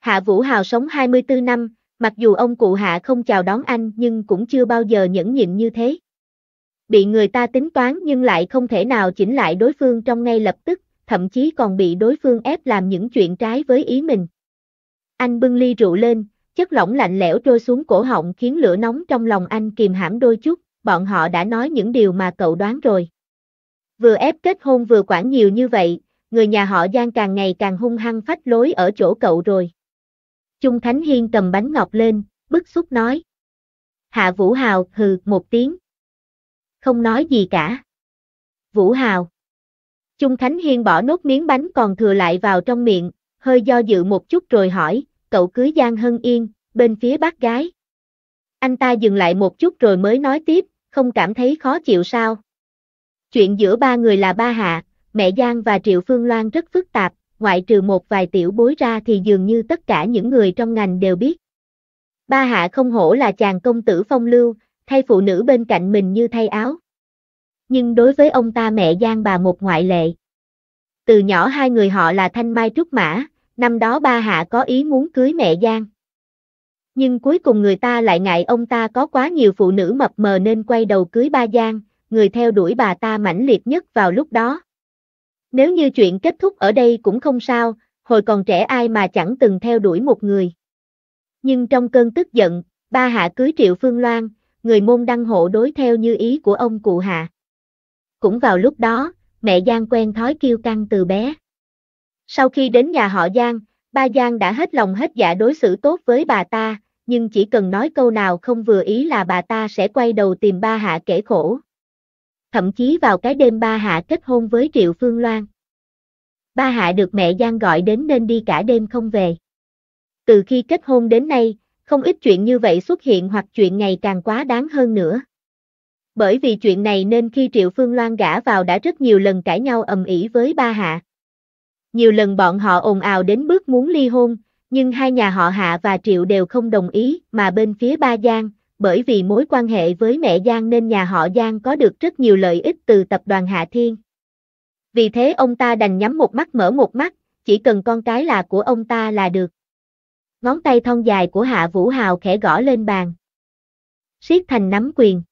Speaker 1: Hạ Vũ Hào sống 24 năm, mặc dù ông cụ Hạ không chào đón anh nhưng cũng chưa bao giờ nhẫn nhịn như thế. Bị người ta tính toán nhưng lại không thể nào chỉnh lại đối phương trong ngay lập tức, thậm chí còn bị đối phương ép làm những chuyện trái với ý mình. Anh bưng ly rượu lên, chất lỏng lạnh lẽo trôi xuống cổ họng khiến lửa nóng trong lòng anh kìm hãm đôi chút, bọn họ đã nói những điều mà cậu đoán rồi. Vừa ép kết hôn vừa quản nhiều như vậy, người nhà họ Giang càng ngày càng hung hăng phách lối ở chỗ cậu rồi. Trung Thánh Hiên cầm bánh ngọt lên, bức xúc nói. Hạ Vũ Hào hừ một tiếng. Không nói gì cả. Vũ Hào. Trung Thánh Hiên bỏ nốt miếng bánh còn thừa lại vào trong miệng, hơi do dự một chút rồi hỏi, cậu cưới Giang Hân Yên, bên phía bác gái. Anh ta dừng lại một chút rồi mới nói tiếp, không cảm thấy khó chịu sao? Chuyện giữa ba người là ba hạ, mẹ Giang và Triệu Phương Loan rất phức tạp, ngoại trừ một vài tiểu bối ra thì dường như tất cả những người trong ngành đều biết. Ba hạ không hổ là chàng công tử phong lưu, thay phụ nữ bên cạnh mình như thay áo. Nhưng đối với ông ta mẹ Giang bà một ngoại lệ. Từ nhỏ hai người họ là thanh mai trúc mã, năm đó ba hạ có ý muốn cưới mẹ Giang. Nhưng cuối cùng người ta lại ngại ông ta có quá nhiều phụ nữ mập mờ nên quay đầu cưới ba Giang, người theo đuổi bà ta mãnh liệt nhất vào lúc đó. Nếu như chuyện kết thúc ở đây cũng không sao, hồi còn trẻ ai mà chẳng từng theo đuổi một người. Nhưng trong cơn tức giận, ba hạ cưới Triệu Phương Loan, người môn đăng hộ đối theo như ý của ông cụ hạ. Cũng vào lúc đó, mẹ Giang quen thói kiêu căng từ bé. Sau khi đến nhà họ Giang, ba Giang đã hết lòng hết dạ đối xử tốt với bà ta, nhưng chỉ cần nói câu nào không vừa ý là bà ta sẽ quay đầu tìm ba hạ kể khổ thậm chí vào cái đêm ba hạ kết hôn với Triệu Phương Loan. Ba hạ được mẹ Giang gọi đến nên đi cả đêm không về. Từ khi kết hôn đến nay, không ít chuyện như vậy xuất hiện hoặc chuyện ngày càng quá đáng hơn nữa. Bởi vì chuyện này nên khi Triệu Phương Loan gả vào đã rất nhiều lần cãi nhau ầm ĩ với ba hạ. Nhiều lần bọn họ ồn ào đến bước muốn ly hôn, nhưng hai nhà họ Hạ và Triệu đều không đồng ý, mà bên phía Ba Giang, bởi vì mối quan hệ với mẹ Giang nên nhà họ Giang có được rất nhiều lợi ích từ tập đoàn Hạ Thiên. Vì thế ông ta đành nhắm một mắt mở một mắt, chỉ cần con cái là của ông ta là được. Ngón tay thon dài của Hạ Vũ Hào khẽ gõ lên bàn. Siết thành nắm quyền.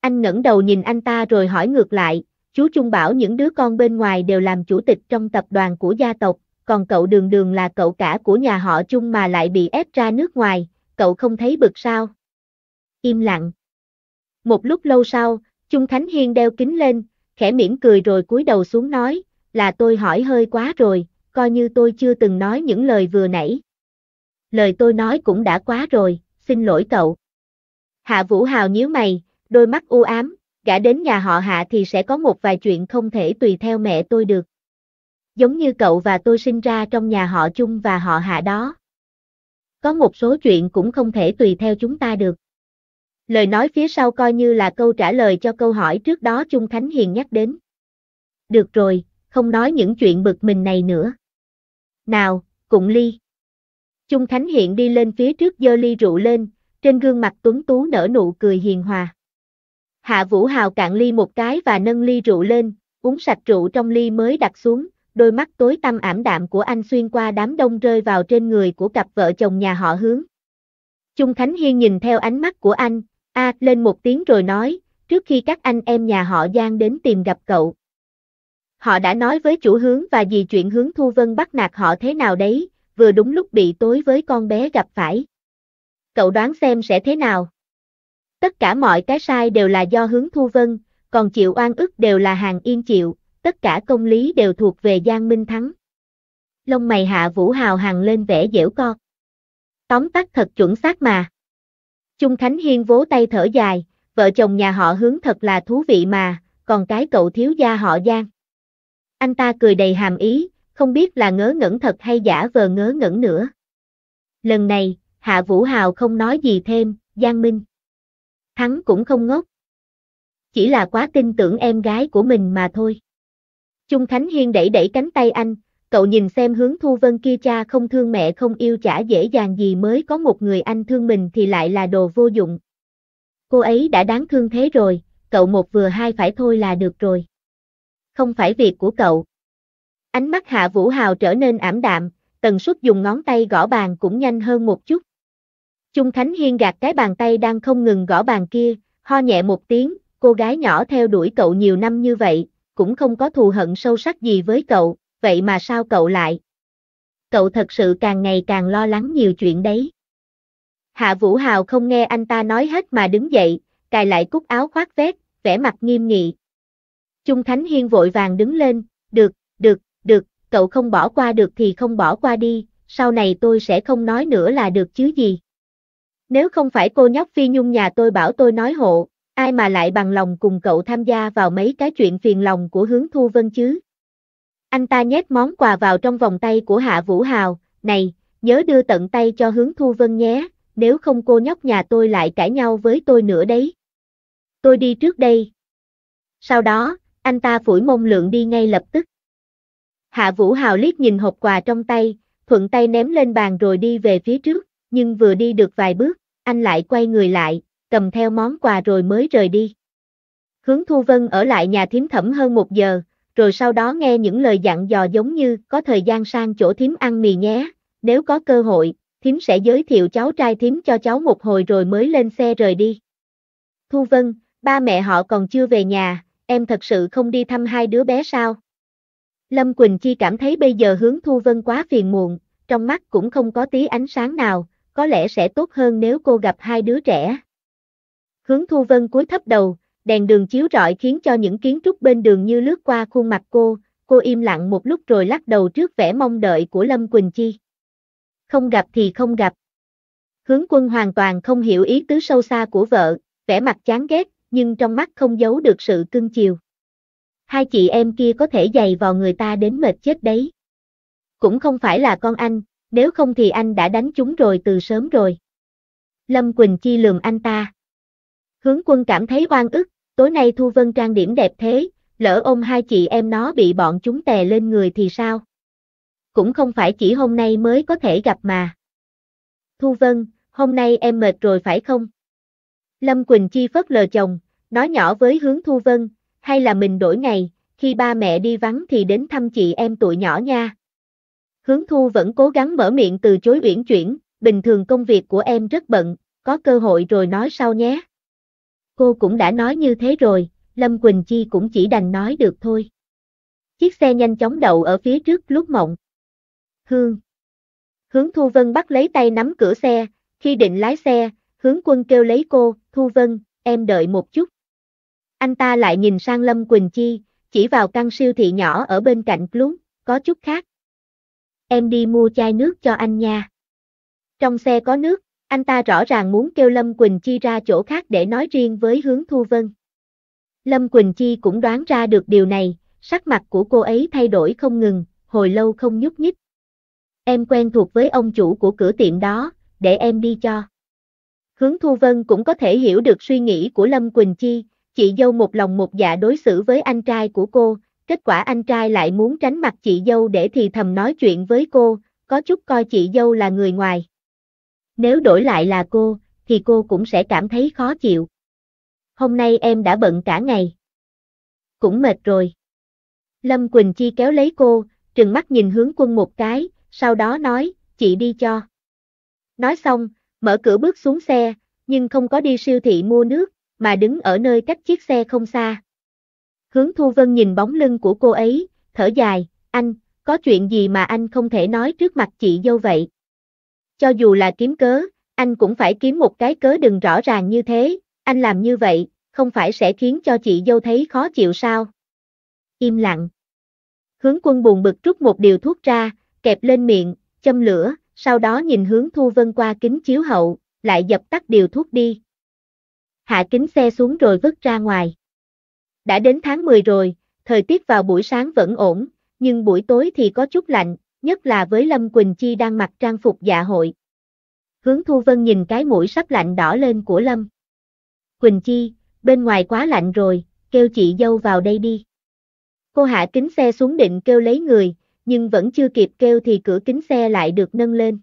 Speaker 1: Anh ngẩng đầu nhìn anh ta rồi hỏi ngược lại, chú Trung bảo những đứa con bên ngoài đều làm chủ tịch trong tập đoàn của gia tộc, còn cậu đường đường là cậu cả của nhà họ Trung mà lại bị ép ra nước ngoài, cậu không thấy bực sao? im lặng. Một lúc lâu sau, trung Khánh Hiên đeo kính lên, khẽ mỉm cười rồi cúi đầu xuống nói, là tôi hỏi hơi quá rồi, coi như tôi chưa từng nói những lời vừa nãy. Lời tôi nói cũng đã quá rồi, xin lỗi cậu. Hạ Vũ Hào nhíu mày, đôi mắt u ám, gã đến nhà họ Hạ thì sẽ có một vài chuyện không thể tùy theo mẹ tôi được. Giống như cậu và tôi sinh ra trong nhà họ chung và họ Hạ đó. Có một số chuyện cũng không thể tùy theo chúng ta được. Lời nói phía sau coi như là câu trả lời cho câu hỏi trước đó Trung Khánh Hiền nhắc đến. Được rồi, không nói những chuyện bực mình này nữa. Nào, cùng ly. Trung Khánh Hiền đi lên phía trước dơ ly rượu lên, trên gương mặt tuấn tú nở nụ cười hiền hòa. Hạ Vũ Hào cạn ly một cái và nâng ly rượu lên, uống sạch rượu trong ly mới đặt xuống, đôi mắt tối tăm ảm đạm của anh xuyên qua đám đông rơi vào trên người của cặp vợ chồng nhà họ hướng. Trung Khánh Hiền nhìn theo ánh mắt của anh, a à, lên một tiếng rồi nói, trước khi các anh em nhà họ Giang đến tìm gặp cậu. Họ đã nói với chủ hướng và dì chuyện hướng Thu Vân bắt nạt họ thế nào đấy, vừa đúng lúc bị tối với con bé gặp phải. Cậu đoán xem sẽ thế nào? Tất cả mọi cái sai đều là do hướng Thu Vân, còn chịu oan ức đều là hàng yên chịu, tất cả công lý đều thuộc về Giang Minh Thắng. Lông mày hạ vũ hào hàng lên vẻ dẻo co. Tóm tắt thật chuẩn xác mà. Trung Khánh Hiên vỗ tay thở dài, vợ chồng nhà họ hướng thật là thú vị mà, còn cái cậu thiếu gia họ Giang. Anh ta cười đầy hàm ý, không biết là ngớ ngẩn thật hay giả vờ ngớ ngẩn nữa. Lần này, Hạ Vũ Hào không nói gì thêm, Giang Minh. Hắn cũng không ngốc. Chỉ là quá tin tưởng em gái của mình mà thôi. Trung Khánh Hiên đẩy đẩy cánh tay anh, cậu nhìn xem hướng thu vân kia cha không thương mẹ không yêu chả dễ dàng gì mới có một người anh thương mình thì lại là đồ vô dụng. Cô ấy đã đáng thương thế rồi, cậu một vừa hai phải thôi là được rồi. Không phải việc của cậu. Ánh mắt Hạ Vũ Hào trở nên ảm đạm, tần suất dùng ngón tay gõ bàn cũng nhanh hơn một chút. Trung Khánh Hiên gạt cái bàn tay đang không ngừng gõ bàn kia, ho nhẹ một tiếng, cô gái nhỏ theo đuổi cậu nhiều năm như vậy, cũng không có thù hận sâu sắc gì với cậu, vậy mà sao cậu lại? Cậu thật sự càng ngày càng lo lắng nhiều chuyện đấy. Hạ Vũ Hào không nghe anh ta nói hết mà đứng dậy, cài lại cúc áo khoác vét, vẻ mặt nghiêm nghị. Trung Khánh Hiên vội vàng đứng lên, được, được, được, cậu không bỏ qua được thì không bỏ qua đi, sau này tôi sẽ không nói nữa là được chứ gì. Nếu không phải cô nhóc Phi Nhung nhà tôi bảo tôi nói hộ, ai mà lại bằng lòng cùng cậu tham gia vào mấy cái chuyện phiền lòng của hướng thu vân chứ. Anh ta nhét món quà vào trong vòng tay của Hạ Vũ Hào, này, nhớ đưa tận tay cho hướng thu vân nhé, nếu không cô nhóc nhà tôi lại cãi nhau với tôi nữa đấy. Tôi đi trước đây. Sau đó, anh ta phủi mông lượng đi ngay lập tức. Hạ Vũ Hào liếc nhìn hộp quà trong tay, thuận tay ném lên bàn rồi đi về phía trước, nhưng vừa đi được vài bước, anh lại quay người lại, cầm theo món quà rồi mới rời đi. Hướng Thu Vân ở lại nhà thím thẩm hơn một giờ, rồi sau đó nghe những lời dặn dò giống như có thời gian sang chỗ thím ăn mì nhé, nếu có cơ hội, thím sẽ giới thiệu cháu trai thím cho cháu một hồi rồi mới lên xe rời đi. Thu Vân, ba mẹ họ còn chưa về nhà, em thật sự không đi thăm hai đứa bé sao? Lâm Quỳnh Chi cảm thấy bây giờ hướng Thu Vân quá phiền muộn, trong mắt cũng không có tí ánh sáng nào, có lẽ sẽ tốt hơn nếu cô gặp hai đứa trẻ. Hướng Thu Vân cúi thấp đầu, Đèn đường chiếu rọi khiến cho những kiến trúc bên đường như lướt qua khuôn mặt cô, cô im lặng một lúc rồi lắc đầu trước vẻ mong đợi của Lâm Quỳnh Chi. Không gặp thì không gặp. Hướng quân hoàn toàn không hiểu ý tứ sâu xa của vợ, vẻ mặt chán ghét, nhưng trong mắt không giấu được sự cưng chiều. Hai chị em kia có thể giày vào người ta đến mệt chết đấy. Cũng không phải là con anh, nếu không thì anh đã đánh chúng rồi từ sớm rồi. Lâm Quỳnh Chi lườm anh ta. Hướng quân cảm thấy oan ức, tối nay Thu Vân trang điểm đẹp thế, lỡ ôm hai chị em nó bị bọn chúng tè lên người thì sao? Cũng không phải chỉ hôm nay mới có thể gặp mà. Thu Vân, hôm nay em mệt rồi phải không? Lâm Quỳnh Chi phớt lờ chồng, nói nhỏ với hướng Thu Vân, hay là mình đổi ngày, khi ba mẹ đi vắng thì đến thăm chị em tuổi nhỏ nha. Hướng Thu vẫn cố gắng mở miệng từ chối uyển chuyển, bình thường công việc của em rất bận, có cơ hội rồi nói sau nhé. Cô cũng đã nói như thế rồi, Lâm Quỳnh Chi cũng chỉ đành nói được thôi. Chiếc xe nhanh chóng đậu ở phía trước lúc mộng. Hương. Hướng Thu Vân bắt lấy tay nắm cửa xe, khi định lái xe, hướng quân kêu lấy cô, Thu Vân, em đợi một chút. Anh ta lại nhìn sang Lâm Quỳnh Chi, chỉ vào căn siêu thị nhỏ ở bên cạnh Clum, có chút khác. Em đi mua chai nước cho anh nha. Trong xe có nước, anh ta rõ ràng muốn kêu Lâm Quỳnh Chi ra chỗ khác để nói riêng với hướng Thu Vân. Lâm Quỳnh Chi cũng đoán ra được điều này, sắc mặt của cô ấy thay đổi không ngừng, hồi lâu không nhúc nhích. Em quen thuộc với ông chủ của cửa tiệm đó, để em đi cho. Hướng Thu Vân cũng có thể hiểu được suy nghĩ của Lâm Quỳnh Chi, chị dâu một lòng một dạ đối xử với anh trai của cô, kết quả anh trai lại muốn tránh mặt chị dâu để thì thầm nói chuyện với cô, có chút coi chị dâu là người ngoài. Nếu đổi lại là cô, thì cô cũng sẽ cảm thấy khó chịu. Hôm nay em đã bận cả ngày. Cũng mệt rồi. Lâm Quỳnh Chi kéo lấy cô, trừng mắt nhìn hướng quân một cái, sau đó nói, chị đi cho. Nói xong, mở cửa bước xuống xe, nhưng không có đi siêu thị mua nước, mà đứng ở nơi cách chiếc xe không xa. Hướng Thu Vân nhìn bóng lưng của cô ấy, thở dài, anh, có chuyện gì mà anh không thể nói trước mặt chị dâu vậy? cho dù là kiếm cớ, anh cũng phải kiếm một cái cớ đừng rõ ràng như thế, anh làm như vậy, không phải sẽ khiến cho chị dâu thấy khó chịu sao? Im lặng. Hướng quân buồn bực rút một điều thuốc ra, kẹp lên miệng, châm lửa, sau đó nhìn hướng Thu Vân qua kính chiếu hậu, lại dập tắt điều thuốc đi. Hạ kính xe xuống rồi vứt ra ngoài. Đã đến tháng 10 rồi, thời tiết vào buổi sáng vẫn ổn, nhưng buổi tối thì có chút lạnh, nhất là với Lâm Quỳnh Chi đang mặc trang phục dạ hội. Hướng Thu Vân nhìn cái mũi sắp lạnh đỏ lên của Lâm. Quỳnh Chi, bên ngoài quá lạnh rồi, kêu chị dâu vào đây đi. Cô hạ kính xe xuống định kêu lấy người, nhưng vẫn chưa kịp kêu thì cửa kính xe lại được nâng lên.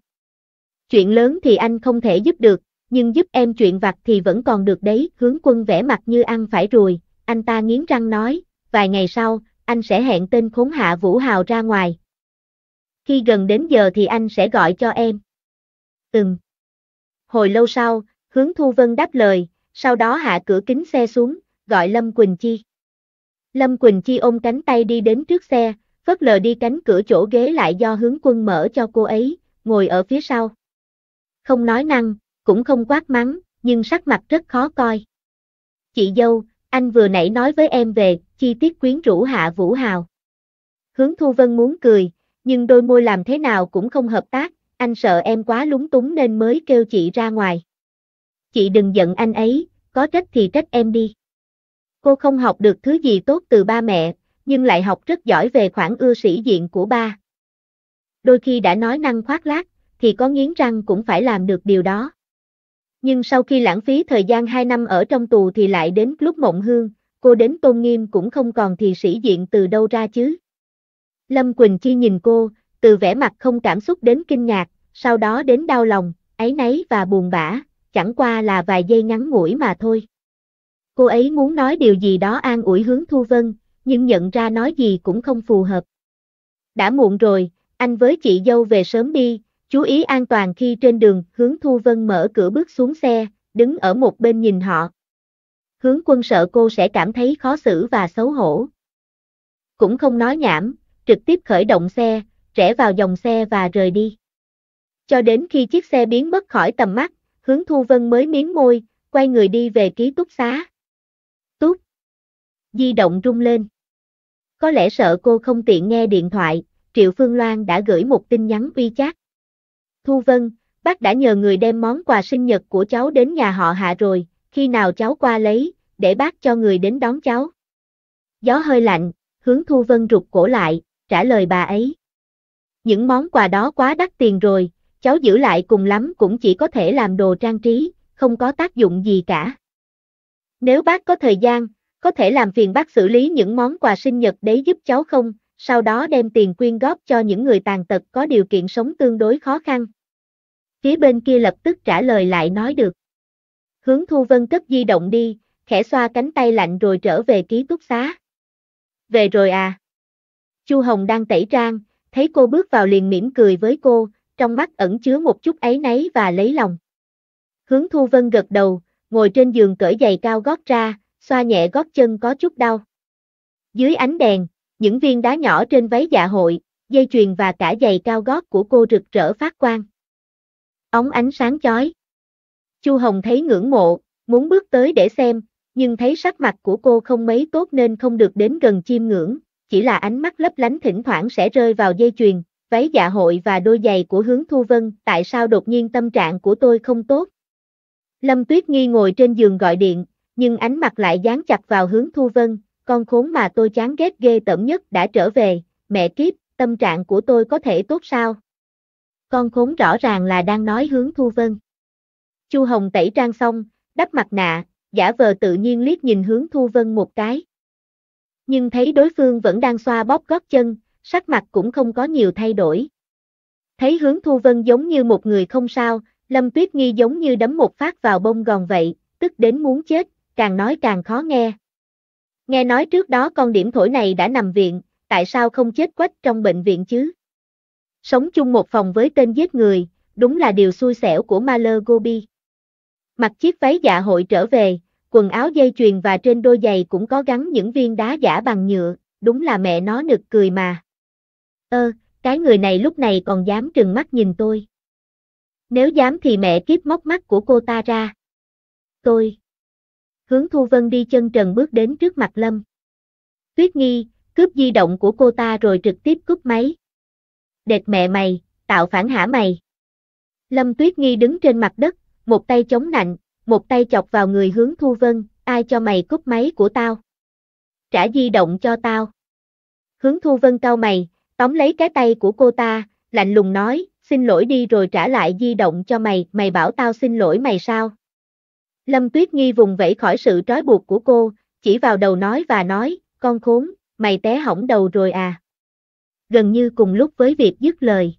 Speaker 1: Chuyện lớn thì anh không thể giúp được, nhưng giúp em chuyện vặt thì vẫn còn được đấy. Hướng quân vẽ mặt như ăn phải ruồi, anh ta nghiến răng nói, vài ngày sau, anh sẽ hẹn tên khốn hạ Vũ Hào ra ngoài, khi gần đến giờ thì anh sẽ gọi cho em. Ừm. Hồi lâu sau, hướng Thu Vân đáp lời, sau đó hạ cửa kính xe xuống, gọi Lâm Quỳnh Chi. Lâm Quỳnh Chi ôm cánh tay đi đến trước xe, phớt lờ đi cánh cửa chỗ ghế lại do hướng quân mở cho cô ấy, ngồi ở phía sau. Không nói năng, cũng không quát mắng, nhưng sắc mặt rất khó coi. Chị dâu, anh vừa nãy nói với em về, chi tiết quyến rũ hạ Vũ Hào. Hướng Thu Vân muốn cười, nhưng đôi môi làm thế nào cũng không hợp tác, anh sợ em quá lúng túng nên mới kêu chị ra ngoài. Chị đừng giận anh ấy, có trách thì trách em đi. Cô không học được thứ gì tốt từ ba mẹ, nhưng lại học rất giỏi về khoản ưa sĩ diện của ba. Đôi khi đã nói năng khoác lác, thì có nghiến răng cũng phải làm được điều đó. Nhưng sau khi lãng phí thời gian 2 năm ở trong tù thì lại đến lúc mộng hương, cô đến tôn nghiêm cũng không còn thì sĩ diện từ đâu ra chứ. Lâm Quỳnh Chi nhìn cô, từ vẻ mặt không cảm xúc đến kinh ngạc, sau đó đến đau lòng, ấy nấy và buồn bã, chẳng qua là vài giây ngắn ngủi mà thôi. Cô ấy muốn nói điều gì đó an ủi hướng Thu Vân, nhưng nhận ra nói gì cũng không phù hợp. Đã muộn rồi, anh với chị dâu về sớm đi, chú ý an toàn khi trên đường, hướng Thu Vân mở cửa bước xuống xe, đứng ở một bên nhìn họ. Hướng quân sợ cô sẽ cảm thấy khó xử và xấu hổ. Cũng không nói nhảm, trực tiếp khởi động xe, rẽ vào dòng xe và rời đi. Cho đến khi chiếc xe biến mất khỏi tầm mắt, hướng Thu Vân mới miếng môi, quay người đi về ký túc xá. Túc! Di động rung lên. Có lẽ sợ cô không tiện nghe điện thoại, Triệu Phương Loan đã gửi một tin nhắn uy chát. Thu Vân, bác đã nhờ người đem món quà sinh nhật của cháu đến nhà họ hạ rồi, khi nào cháu qua lấy, để bác cho người đến đón cháu. Gió hơi lạnh, hướng Thu Vân rụt cổ lại, trả lời bà ấy. Những món quà đó quá đắt tiền rồi, cháu giữ lại cùng lắm cũng chỉ có thể làm đồ trang trí, không có tác dụng gì cả. Nếu bác có thời gian, có thể làm phiền bác xử lý những món quà sinh nhật đấy giúp cháu không, sau đó đem tiền quyên góp cho những người tàn tật có điều kiện sống tương đối khó khăn. Phía bên kia lập tức trả lời lại nói được. Hướng Thu Vân cất di động đi, khẽ xoa cánh tay lạnh rồi trở về ký túc xá. Về rồi à? Chu Hồng đang tẩy trang, thấy cô bước vào liền mỉm cười với cô, trong mắt ẩn chứa một chút ấy nấy và lấy lòng. Hướng Thu Vân gật đầu, ngồi trên giường cởi giày cao gót ra, xoa nhẹ gót chân có chút đau. Dưới ánh đèn, những viên đá nhỏ trên váy dạ hội, dây chuyền và cả giày cao gót của cô rực rỡ phát quang. Ống ánh sáng chói. Chu Hồng thấy ngưỡng mộ, muốn bước tới để xem, nhưng thấy sắc mặt của cô không mấy tốt nên không được đến gần chiêm ngưỡng, chỉ là ánh mắt lấp lánh thỉnh thoảng sẽ rơi vào dây chuyền, váy dạ hội và đôi giày của hướng thu vân, tại sao đột nhiên tâm trạng của tôi không tốt? Lâm Tuyết Nghi ngồi trên giường gọi điện, nhưng ánh mặt lại dán chặt vào hướng thu vân, con khốn mà tôi chán ghét ghê tởm nhất đã trở về, mẹ kiếp, tâm trạng của tôi có thể tốt sao? Con khốn rõ ràng là đang nói hướng thu vân. Chu Hồng tẩy trang xong, đắp mặt nạ, giả vờ tự nhiên liếc nhìn hướng thu vân một cái nhưng thấy đối phương vẫn đang xoa bóp gót chân, sắc mặt cũng không có nhiều thay đổi. Thấy hướng thu vân giống như một người không sao, Lâm Tuyết Nghi giống như đấm một phát vào bông gòn vậy, tức đến muốn chết, càng nói càng khó nghe. Nghe nói trước đó con điểm thổi này đã nằm viện, tại sao không chết quách trong bệnh viện chứ? Sống chung một phòng với tên giết người, đúng là điều xui xẻo của Maler Gobi. Mặc chiếc váy dạ hội trở về, quần áo dây chuyền và trên đôi giày cũng có gắn những viên đá giả bằng nhựa, đúng là mẹ nó nực cười mà. Ơ, ờ, cái người này lúc này còn dám trừng mắt nhìn tôi. Nếu dám thì mẹ kiếp móc mắt của cô ta ra. Tôi. Hướng Thu Vân đi chân trần bước đến trước mặt Lâm. Tuyết nghi, cướp di động của cô ta rồi trực tiếp cướp máy. Đệt mẹ mày, tạo phản hả mày. Lâm Tuyết nghi đứng trên mặt đất, một tay chống nạnh, một tay chọc vào người hướng Thu Vân, ai cho mày cúp máy của tao? Trả di động cho tao. Hướng Thu Vân cau mày, tóm lấy cái tay của cô ta, lạnh lùng nói, xin lỗi đi rồi trả lại di động cho mày, mày bảo tao xin lỗi mày sao? Lâm Tuyết Nghi vùng vẫy khỏi sự trói buộc của cô, chỉ vào đầu nói và nói, con khốn, mày té hỏng đầu rồi à? Gần như cùng lúc với việc dứt lời.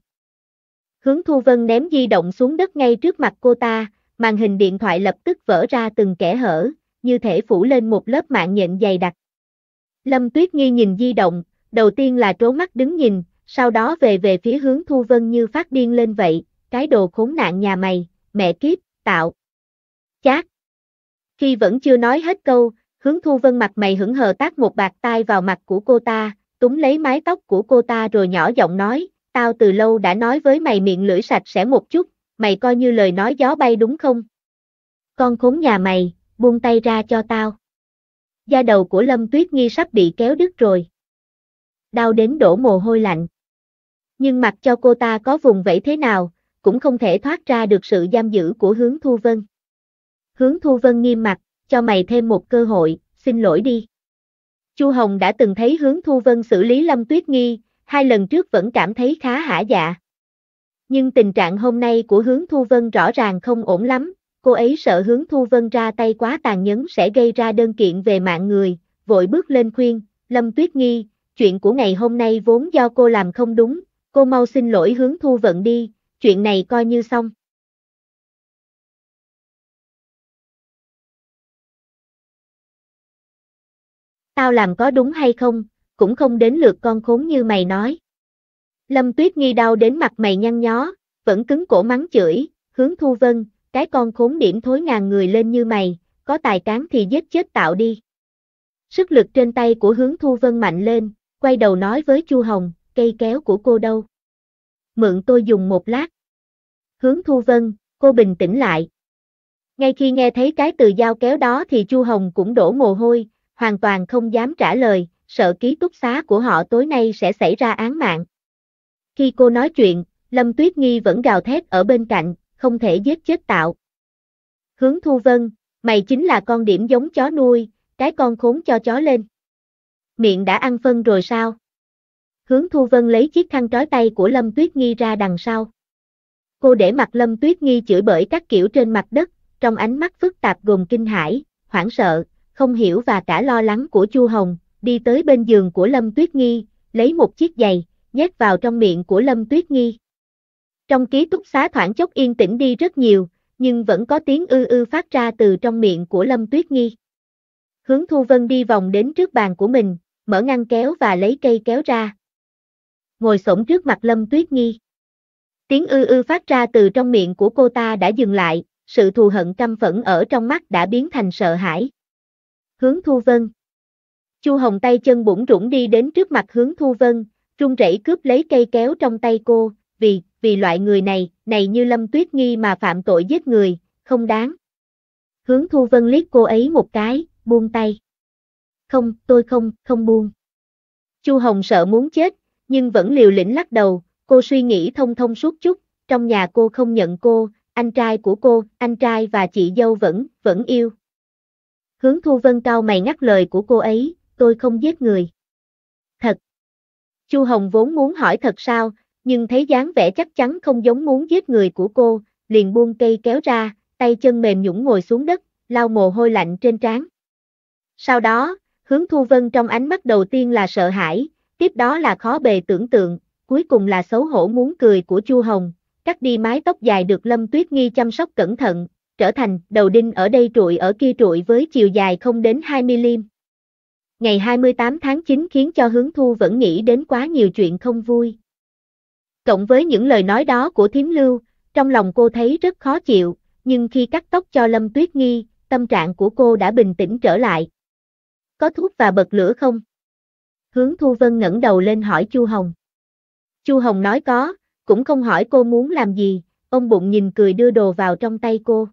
Speaker 1: Hướng Thu Vân ném di động xuống đất ngay trước mặt cô ta, màn hình điện thoại lập tức vỡ ra từng kẻ hở, như thể phủ lên một lớp mạng nhện dày đặc. Lâm Tuyết Nghi nhìn di động, đầu tiên là trố mắt đứng nhìn, sau đó về về phía hướng Thu Vân như phát điên lên vậy, cái đồ khốn nạn nhà mày, mẹ kiếp, tạo. Chát. Khi vẫn chưa nói hết câu, hướng Thu Vân mặt mày hững hờ tác một bạc tay vào mặt của cô ta, túm lấy mái tóc của cô ta rồi nhỏ giọng nói, tao từ lâu đã nói với mày miệng lưỡi sạch sẽ một chút, mày coi như lời nói gió bay đúng không? Con khốn nhà mày, buông tay ra cho tao. Da đầu của Lâm Tuyết Nghi sắp bị kéo đứt rồi. Đau đến đổ mồ hôi lạnh. Nhưng mặc cho cô ta có vùng vẫy thế nào, cũng không thể thoát ra được sự giam giữ của hướng Thu Vân. Hướng Thu Vân nghiêm mặt, cho mày thêm một cơ hội, xin lỗi đi. Chu Hồng đã từng thấy hướng Thu Vân xử lý Lâm Tuyết Nghi, hai lần trước vẫn cảm thấy khá hả dạ. Nhưng tình trạng hôm nay của hướng Thu Vân rõ ràng không ổn lắm, cô ấy sợ hướng Thu Vân ra tay quá tàn nhẫn sẽ gây ra đơn kiện về mạng người, vội bước lên khuyên, Lâm Tuyết Nghi, chuyện của ngày hôm nay vốn do cô làm không đúng, cô mau xin lỗi hướng Thu Vận đi, chuyện này coi như xong. Tao làm có đúng hay không, cũng không đến lượt con khốn như mày nói. Lâm Tuyết Nghi đau đến mặt mày nhăn nhó, vẫn cứng cổ mắng chửi, hướng Thu Vân, cái con khốn điểm thối ngàn người lên như mày, có tài cán thì giết chết tạo đi. Sức lực trên tay của hướng Thu Vân mạnh lên, quay đầu nói với Chu Hồng, cây kéo của cô đâu? Mượn tôi dùng một lát. Hướng Thu Vân, cô bình tĩnh lại. Ngay khi nghe thấy cái từ dao kéo đó thì Chu Hồng cũng đổ mồ hôi, hoàn toàn không dám trả lời, sợ ký túc xá của họ tối nay sẽ xảy ra án mạng. Khi cô nói chuyện, Lâm Tuyết Nghi vẫn gào thét ở bên cạnh, không thể giết chết tạo. Hướng Thu Vân, mày chính là con điểm giống chó nuôi, cái con khốn cho chó lên. Miệng đã ăn phân rồi sao? Hướng Thu Vân lấy chiếc khăn trói tay của Lâm Tuyết Nghi ra đằng sau. Cô để mặt Lâm Tuyết Nghi chửi bởi các kiểu trên mặt đất, trong ánh mắt phức tạp gồm kinh hãi, hoảng sợ, không hiểu và cả lo lắng của Chu Hồng, đi tới bên giường của Lâm Tuyết Nghi, lấy một chiếc giày, nhét vào trong miệng của Lâm Tuyết Nghi. Trong ký túc xá thoảng chốc yên tĩnh đi rất nhiều, nhưng vẫn có tiếng ư ư phát ra từ trong miệng của Lâm Tuyết Nghi. Hướng Thu Vân đi vòng đến trước bàn của mình, mở ngăn kéo và lấy cây kéo ra. Ngồi xổm trước mặt Lâm Tuyết Nghi. Tiếng ư ư phát ra từ trong miệng của cô ta đã dừng lại, sự thù hận căm phẫn ở trong mắt đã biến thành sợ hãi. Hướng Thu Vân Chu Hồng tay chân bủng rủng đi đến trước mặt Hướng Thu Vân, Trung rẩy cướp lấy cây kéo trong tay cô, vì, vì loại người này, này như lâm tuyết nghi mà phạm tội giết người, không đáng. Hướng thu vân liếc cô ấy một cái, buông tay. Không, tôi không, không buông. Chu Hồng sợ muốn chết, nhưng vẫn liều lĩnh lắc đầu, cô suy nghĩ thông thông suốt chút, trong nhà cô không nhận cô, anh trai của cô, anh trai và chị dâu vẫn, vẫn yêu. Hướng thu vân cao mày ngắt lời của cô ấy, tôi không giết người. Chu Hồng vốn muốn hỏi thật sao, nhưng thấy dáng vẻ chắc chắn không giống muốn giết người của cô, liền buông cây kéo ra, tay chân mềm nhũng ngồi xuống đất, lau mồ hôi lạnh trên trán. Sau đó, hướng Thu Vân trong ánh mắt đầu tiên là sợ hãi, tiếp đó là khó bề tưởng tượng, cuối cùng là xấu hổ muốn cười của Chu Hồng, cắt đi mái tóc dài được Lâm Tuyết Nghi chăm sóc cẩn thận, trở thành đầu đinh ở đây trụi ở kia trụi với chiều dài không đến 20 lim. Ngày 28 tháng 9 khiến cho hướng thu vẫn nghĩ đến quá nhiều chuyện không vui. Cộng với những lời nói đó của thiếm lưu, trong lòng cô thấy rất khó chịu, nhưng khi cắt tóc cho Lâm Tuyết Nghi, tâm trạng của cô đã bình tĩnh trở lại. Có thuốc và bật lửa không? Hướng Thu Vân ngẩng đầu lên hỏi Chu Hồng. Chu Hồng nói có, cũng không hỏi cô muốn làm gì, ông bụng nhìn cười đưa đồ vào trong tay cô.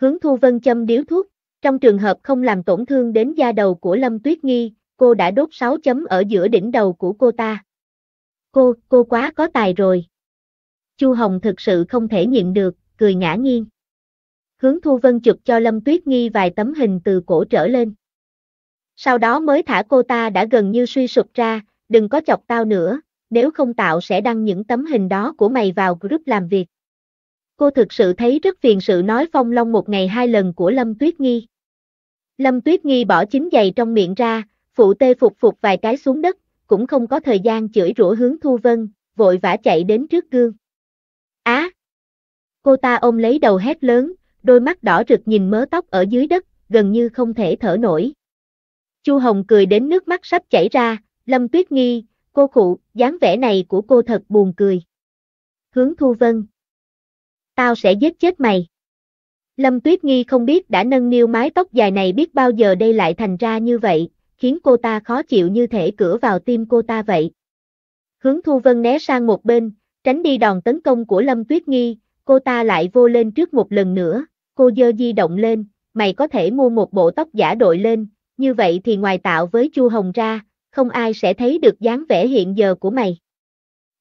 Speaker 1: Hướng Thu Vân châm điếu thuốc, trong trường hợp không làm tổn thương đến da đầu của Lâm Tuyết Nghi, cô đã đốt 6 chấm ở giữa đỉnh đầu của cô ta. Cô, cô quá có tài rồi. Chu Hồng thực sự không thể nhịn được, cười ngã nghiêng. Hướng Thu Vân chụp cho Lâm Tuyết Nghi vài tấm hình từ cổ trở lên. Sau đó mới thả cô ta đã gần như suy sụp ra, đừng có chọc tao nữa, nếu không tạo sẽ đăng những tấm hình đó của mày vào group làm việc. Cô thực sự thấy rất phiền sự nói phong long một ngày hai lần của Lâm Tuyết Nghi. Lâm Tuyết Nghi bỏ chính giày trong miệng ra, phụ tê phục phục vài cái xuống đất, cũng không có thời gian chửi rủa hướng Thu Vân, vội vã chạy đến trước gương. Á! À, cô ta ôm lấy đầu hét lớn, đôi mắt đỏ rực nhìn mớ tóc ở dưới đất, gần như không thể thở nổi. Chu Hồng cười đến nước mắt sắp chảy ra, Lâm Tuyết Nghi, cô khụ, dáng vẻ này của cô thật buồn cười. Hướng Thu Vân. Tao sẽ giết chết mày. Lâm Tuyết Nghi không biết đã nâng niu mái tóc dài này biết bao giờ đây lại thành ra như vậy, khiến cô ta khó chịu như thể cửa vào tim cô ta vậy. Hướng Thu Vân né sang một bên, tránh đi đòn tấn công của Lâm Tuyết Nghi, cô ta lại vô lên trước một lần nữa, cô dơ di động lên, mày có thể mua một bộ tóc giả đội lên, như vậy thì ngoài tạo với Chu Hồng ra, không ai sẽ thấy được dáng vẻ hiện giờ của mày.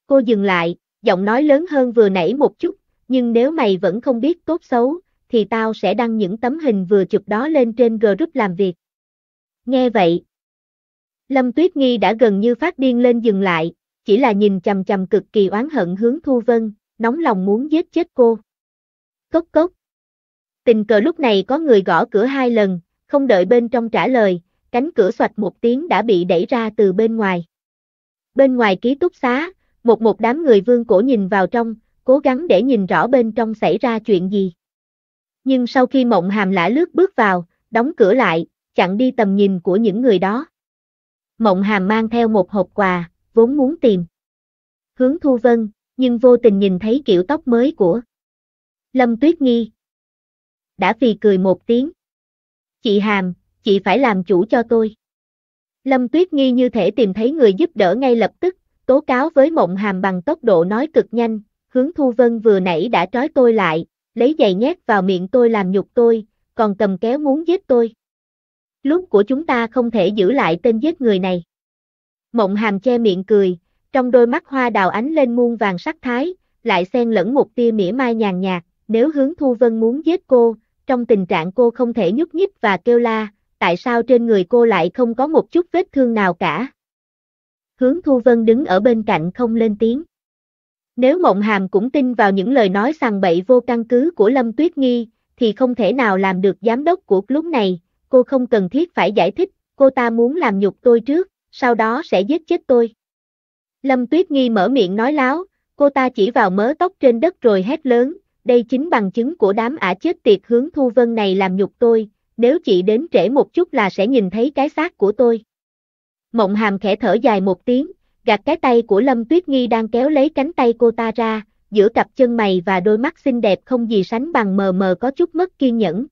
Speaker 1: Cô dừng lại, giọng nói lớn hơn vừa nãy một chút, nhưng nếu mày vẫn không biết tốt xấu, thì tao sẽ đăng những tấm hình vừa chụp đó lên trên group làm việc. Nghe vậy, Lâm Tuyết Nghi đã gần như phát điên lên dừng lại, chỉ là nhìn chằm chằm cực kỳ oán hận hướng Thu Vân, nóng lòng muốn giết chết cô. Cốc cốc. Tình cờ lúc này có người gõ cửa hai lần, không đợi bên trong trả lời, cánh cửa xoạch một tiếng đã bị đẩy ra từ bên ngoài. Bên ngoài ký túc xá, một một đám người vương cổ nhìn vào trong, cố gắng để nhìn rõ bên trong xảy ra chuyện gì. Nhưng sau khi mộng hàm lã lướt bước vào, đóng cửa lại, chặn đi tầm nhìn của những người đó. Mộng hàm mang theo một hộp quà, vốn muốn tìm. Hướng thu vân, nhưng vô tình nhìn thấy kiểu tóc mới của Lâm Tuyết Nghi. Đã vì cười một tiếng. Chị Hàm, chị phải làm chủ cho tôi. Lâm Tuyết Nghi như thể tìm thấy người giúp đỡ ngay lập tức, tố cáo với mộng hàm bằng tốc độ nói cực nhanh, hướng thu vân vừa nãy đã trói tôi lại, lấy giày nhét vào miệng tôi làm nhục tôi, còn cầm kéo muốn giết tôi. Lúc của chúng ta không thể giữ lại tên giết người này. Mộng hàm che miệng cười, trong đôi mắt hoa đào ánh lên muôn vàng sắc thái, lại xen lẫn một tia mỉa mai nhàn nhạt, nếu hướng Thu Vân muốn giết cô, trong tình trạng cô không thể nhúc nhích và kêu la, tại sao trên người cô lại không có một chút vết thương nào cả. Hướng Thu Vân đứng ở bên cạnh không lên tiếng. Nếu Mộng Hàm cũng tin vào những lời nói sằng bậy vô căn cứ của Lâm Tuyết Nghi, thì không thể nào làm được giám đốc của lúc này, cô không cần thiết phải giải thích, cô ta muốn làm nhục tôi trước, sau đó sẽ giết chết tôi. Lâm Tuyết Nghi mở miệng nói láo, cô ta chỉ vào mớ tóc trên đất rồi hét lớn, đây chính bằng chứng của đám ả chết tiệt hướng Thu Vân này làm nhục tôi, nếu chị đến trễ một chút là sẽ nhìn thấy cái xác của tôi. Mộng Hàm khẽ thở dài một tiếng, gạt cái tay của Lâm Tuyết Nghi đang kéo lấy cánh tay cô ta ra, giữa cặp chân mày và đôi mắt xinh đẹp không gì sánh bằng mờ mờ có chút mất kiên nhẫn.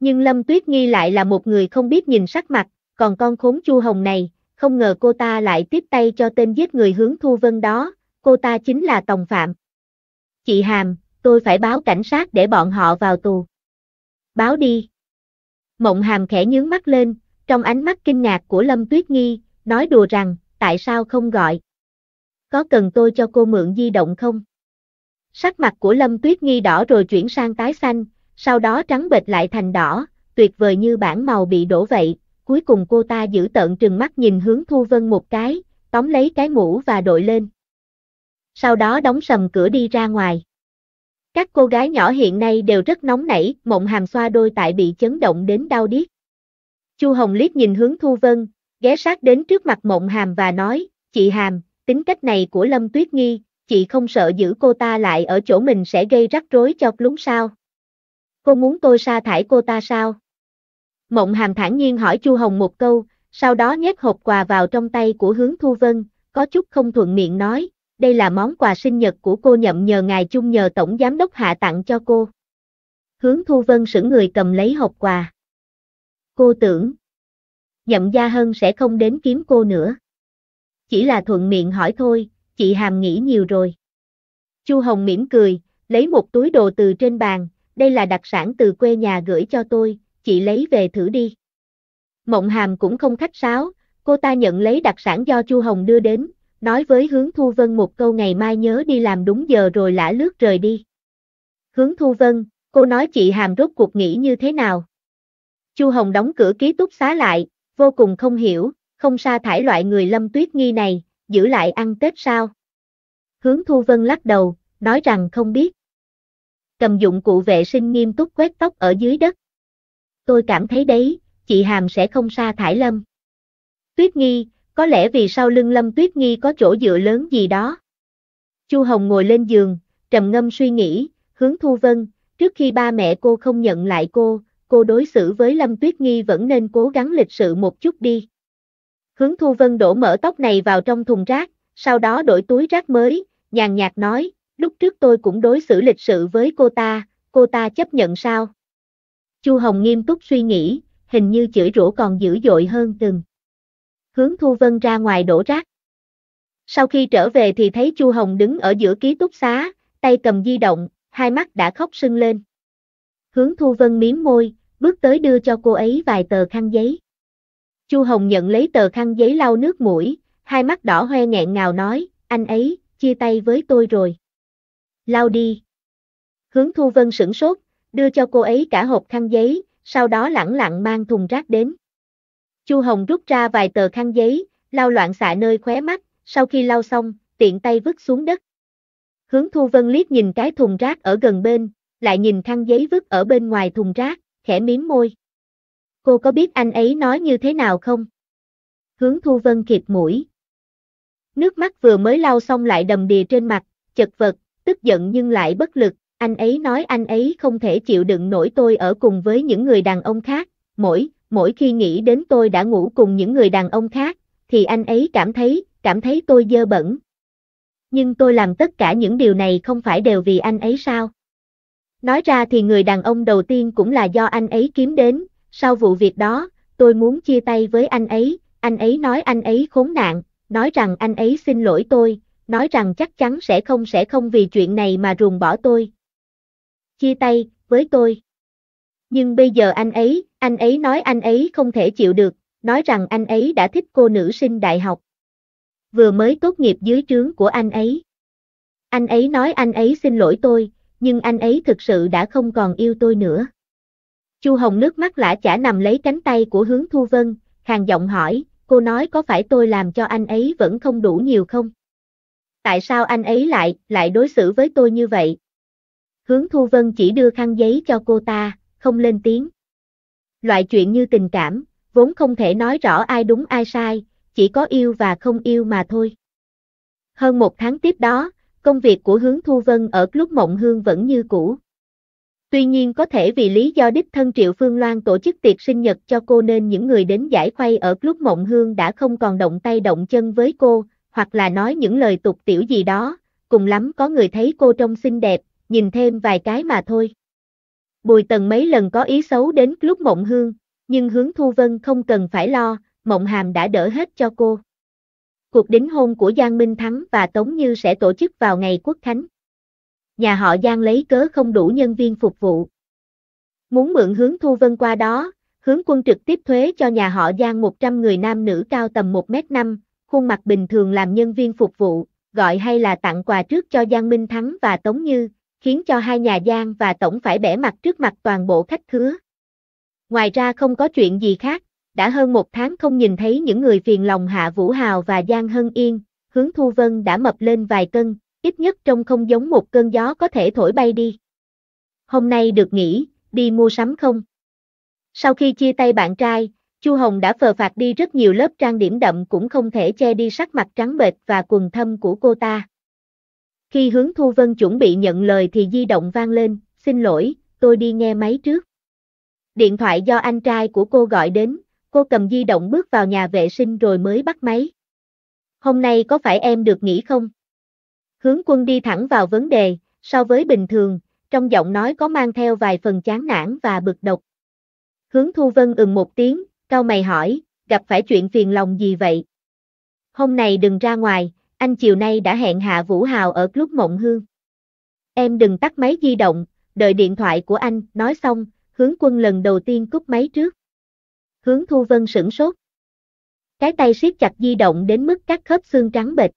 Speaker 1: Nhưng Lâm Tuyết Nghi lại là một người không biết nhìn sắc mặt, còn con khốn Chu Hồng này, không ngờ cô ta lại tiếp tay cho tên giết người hướng Thu Vân đó, cô ta chính là Tòng Phạm. Chị Hàm, tôi phải báo cảnh sát để bọn họ vào tù. Báo đi. Mộng Hàm khẽ nhướng mắt lên, trong ánh mắt kinh ngạc của Lâm Tuyết Nghi, nói đùa rằng, tại sao không gọi? Có cần tôi cho cô mượn di động không? Sắc mặt của Lâm Tuyết Nghi đỏ rồi chuyển sang tái xanh, sau đó trắng bệch lại thành đỏ, tuyệt vời như bản màu bị đổ vậy, cuối cùng cô ta giữ tợn trừng mắt nhìn hướng Thu Vân một cái, tóm lấy cái mũ và đội lên. Sau đó đóng sầm cửa đi ra ngoài. Các cô gái nhỏ hiện nay đều rất nóng nảy, mộng hàm xoa đôi tại bị chấn động đến đau điếc. Chu Hồng liếc nhìn hướng Thu Vân, ghé sát đến trước mặt Mộng Hàm và nói, chị Hàm, tính cách này của Lâm Tuyết Nghi, chị không sợ giữ cô ta lại ở chỗ mình sẽ gây rắc rối cho lúng sao? Cô muốn tôi sa thải cô ta sao? Mộng Hàm thản nhiên hỏi Chu Hồng một câu, sau đó nhét hộp quà vào trong tay của Hướng Thu Vân, có chút không thuận miệng nói, đây là món quà sinh nhật của cô nhậm nhờ ngài chung nhờ tổng giám đốc hạ tặng cho cô. Hướng Thu Vân sững người cầm lấy hộp quà. Cô tưởng, nhậm gia hân sẽ không đến kiếm cô nữa. Chỉ là thuận miệng hỏi thôi, chị Hàm nghĩ nhiều rồi. Chu Hồng mỉm cười, lấy một túi đồ từ trên bàn, đây là đặc sản từ quê nhà gửi cho tôi, chị lấy về thử đi. Mộng Hàm cũng không khách sáo, cô ta nhận lấy đặc sản do Chu Hồng đưa đến, nói với Hướng Thu Vân một câu ngày mai nhớ đi làm đúng giờ rồi lả lướt rời đi. Hướng Thu Vân, cô nói chị Hàm rốt cuộc nghĩ như thế nào? Chu Hồng đóng cửa ký túc xá lại, vô cùng không hiểu, không sa thải loại người lâm tuyết nghi này, giữ lại ăn Tết sao? Hướng Thu Vân lắc đầu, nói rằng không biết. Cầm dụng cụ vệ sinh nghiêm túc quét tóc ở dưới đất. Tôi cảm thấy đấy, chị Hàm sẽ không sa thải lâm. Tuyết nghi, có lẽ vì sau lưng lâm tuyết nghi có chỗ dựa lớn gì đó. Chu Hồng ngồi lên giường, trầm ngâm suy nghĩ, hướng Thu Vân, trước khi ba mẹ cô không nhận lại cô, cô đối xử với Lâm Tuyết Nghi vẫn nên cố gắng lịch sự một chút đi. Hướng Thu Vân đổ mở tóc này vào trong thùng rác, sau đó đổi túi rác mới, nhàn nhạt nói, lúc trước tôi cũng đối xử lịch sự với cô ta, cô ta chấp nhận sao? Chu Hồng nghiêm túc suy nghĩ, hình như chửi rủa còn dữ dội hơn từng. Hướng Thu Vân ra ngoài đổ rác. Sau khi trở về thì thấy Chu Hồng đứng ở giữa ký túc xá, tay cầm di động, hai mắt đã khóc sưng lên. Hướng Thu Vân miếm môi, bước tới đưa cho cô ấy vài tờ khăn giấy. Chu Hồng nhận lấy tờ khăn giấy lau nước mũi, hai mắt đỏ hoe nghẹn ngào nói, anh ấy, chia tay với tôi rồi. Lau đi. Hướng Thu Vân sửng sốt, đưa cho cô ấy cả hộp khăn giấy, sau đó lẳng lặng mang thùng rác đến. Chu Hồng rút ra vài tờ khăn giấy, lau loạn xạ nơi khóe mắt, sau khi lau xong, tiện tay vứt xuống đất. Hướng Thu Vân liếc nhìn cái thùng rác ở gần bên, lại nhìn khăn giấy vứt ở bên ngoài thùng rác, khẽ miếm môi. Cô có biết anh ấy nói như thế nào không? Hướng Thu Vân kịp mũi. Nước mắt vừa mới lau xong lại đầm đìa trên mặt, chật vật, tức giận nhưng lại bất lực, anh ấy nói anh ấy không thể chịu đựng nổi tôi ở cùng với những người đàn ông khác, mỗi, mỗi khi nghĩ đến tôi đã ngủ cùng những người đàn ông khác, thì anh ấy cảm thấy, cảm thấy tôi dơ bẩn. Nhưng tôi làm tất cả những điều này không phải đều vì anh ấy sao? Nói ra thì người đàn ông đầu tiên cũng là do anh ấy kiếm đến, sau vụ việc đó, tôi muốn chia tay với anh ấy, anh ấy nói anh ấy khốn nạn, nói rằng anh ấy xin lỗi tôi, nói rằng chắc chắn sẽ không sẽ không vì chuyện này mà ruồng bỏ tôi. Chia tay, với tôi. Nhưng bây giờ anh ấy, anh ấy nói anh ấy không thể chịu được, nói rằng anh ấy đã thích cô nữ sinh đại học. Vừa mới tốt nghiệp dưới trướng của anh ấy. Anh ấy nói anh ấy xin lỗi tôi, nhưng anh ấy thực sự đã không còn yêu tôi nữa. Chu Hồng nước mắt lã chả nằm lấy cánh tay của hướng Thu Vân, khàn giọng hỏi, cô nói có phải tôi làm cho anh ấy vẫn không đủ nhiều không? Tại sao anh ấy lại, lại đối xử với tôi như vậy? Hướng Thu Vân chỉ đưa khăn giấy cho cô ta, không lên tiếng. Loại chuyện như tình cảm, vốn không thể nói rõ ai đúng ai sai, chỉ có yêu và không yêu mà thôi. Hơn một tháng tiếp đó, công việc của hướng thu vân ở Club Mộng Hương vẫn như cũ. Tuy nhiên có thể vì lý do đích thân Triệu Phương Loan tổ chức tiệc sinh nhật cho cô nên những người đến giải khuây ở Club Mộng Hương đã không còn động tay động chân với cô, hoặc là nói những lời tục tiểu gì đó, cùng lắm có người thấy cô trông xinh đẹp, nhìn thêm vài cái mà thôi. Bùi Tần mấy lần có ý xấu đến Club Mộng Hương, nhưng hướng Thu Vân không cần phải lo, Mộng Hàm đã đỡ hết cho cô. Cuộc đính hôn của Giang Minh Thắng và Tống Như sẽ tổ chức vào ngày quốc khánh. Nhà họ Giang lấy cớ không đủ nhân viên phục vụ. Muốn mượn hướng Thu Vân qua đó, hướng quân trực tiếp thuế cho nhà họ Giang 100 người nam nữ cao tầm 1m5, khuôn mặt bình thường làm nhân viên phục vụ, gọi hay là tặng quà trước cho Giang Minh Thắng và Tống Như, khiến cho hai nhà Giang và Tổng phải bẻ mặt trước mặt toàn bộ khách khứa. Ngoài ra không có chuyện gì khác, đã hơn một tháng không nhìn thấy những người phiền lòng Hạ Vũ Hào và Giang Hân Yên, hướng Thu Vân đã mập lên vài cân, ít nhất trông không giống một cơn gió có thể thổi bay đi. Hôm nay được nghỉ, đi mua sắm không? Sau khi chia tay bạn trai, Chu Hồng đã phờ phạt đi rất nhiều lớp trang điểm đậm cũng không thể che đi sắc mặt trắng bệch và quần thâm của cô ta. Khi hướng Thu Vân chuẩn bị nhận lời thì di động vang lên, xin lỗi, tôi đi nghe máy trước. Điện thoại do anh trai của cô gọi đến, Cô cầm di động bước vào nhà vệ sinh rồi mới bắt máy. Hôm nay có phải em được nghỉ không? Hướng quân đi thẳng vào vấn đề, so với bình thường, trong giọng nói có mang theo vài phần chán nản và bực độc. Hướng Thu Vân ừm một tiếng, cao mày hỏi, gặp phải chuyện phiền lòng gì vậy? Hôm nay đừng ra ngoài, anh chiều nay đã hẹn Hạ Vũ Hào ở lúc Mộng Hương. Em đừng tắt máy di động, đợi điện thoại của anh, nói xong, hướng quân lần đầu tiên cúp máy trước hướng thu vân sửng sốt. Cái tay siết chặt di động đến mức các khớp xương trắng bệch.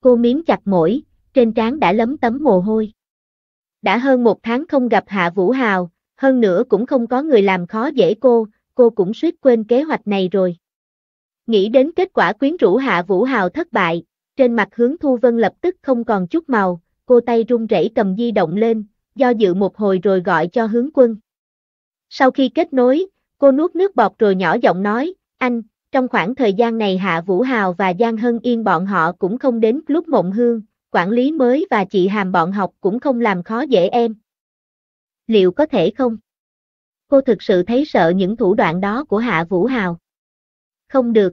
Speaker 1: Cô miếm chặt mũi, trên trán đã lấm tấm mồ hôi. Đã hơn một tháng không gặp Hạ Vũ Hào, hơn nữa cũng không có người làm khó dễ cô, cô cũng suýt quên kế hoạch này rồi. Nghĩ đến kết quả quyến rũ Hạ Vũ Hào thất bại, trên mặt hướng Thu Vân lập tức không còn chút màu, cô tay run rẩy cầm di động lên, do dự một hồi rồi gọi cho hướng quân. Sau khi kết nối, Cô nuốt nước bọt rồi nhỏ giọng nói, anh, trong khoảng thời gian này Hạ Vũ Hào và Giang Hân Yên bọn họ cũng không đến lúc mộng hương, quản lý mới và chị Hàm bọn học cũng không làm khó dễ em. Liệu có thể không? Cô thực sự thấy sợ những thủ đoạn đó của Hạ Vũ Hào. Không được.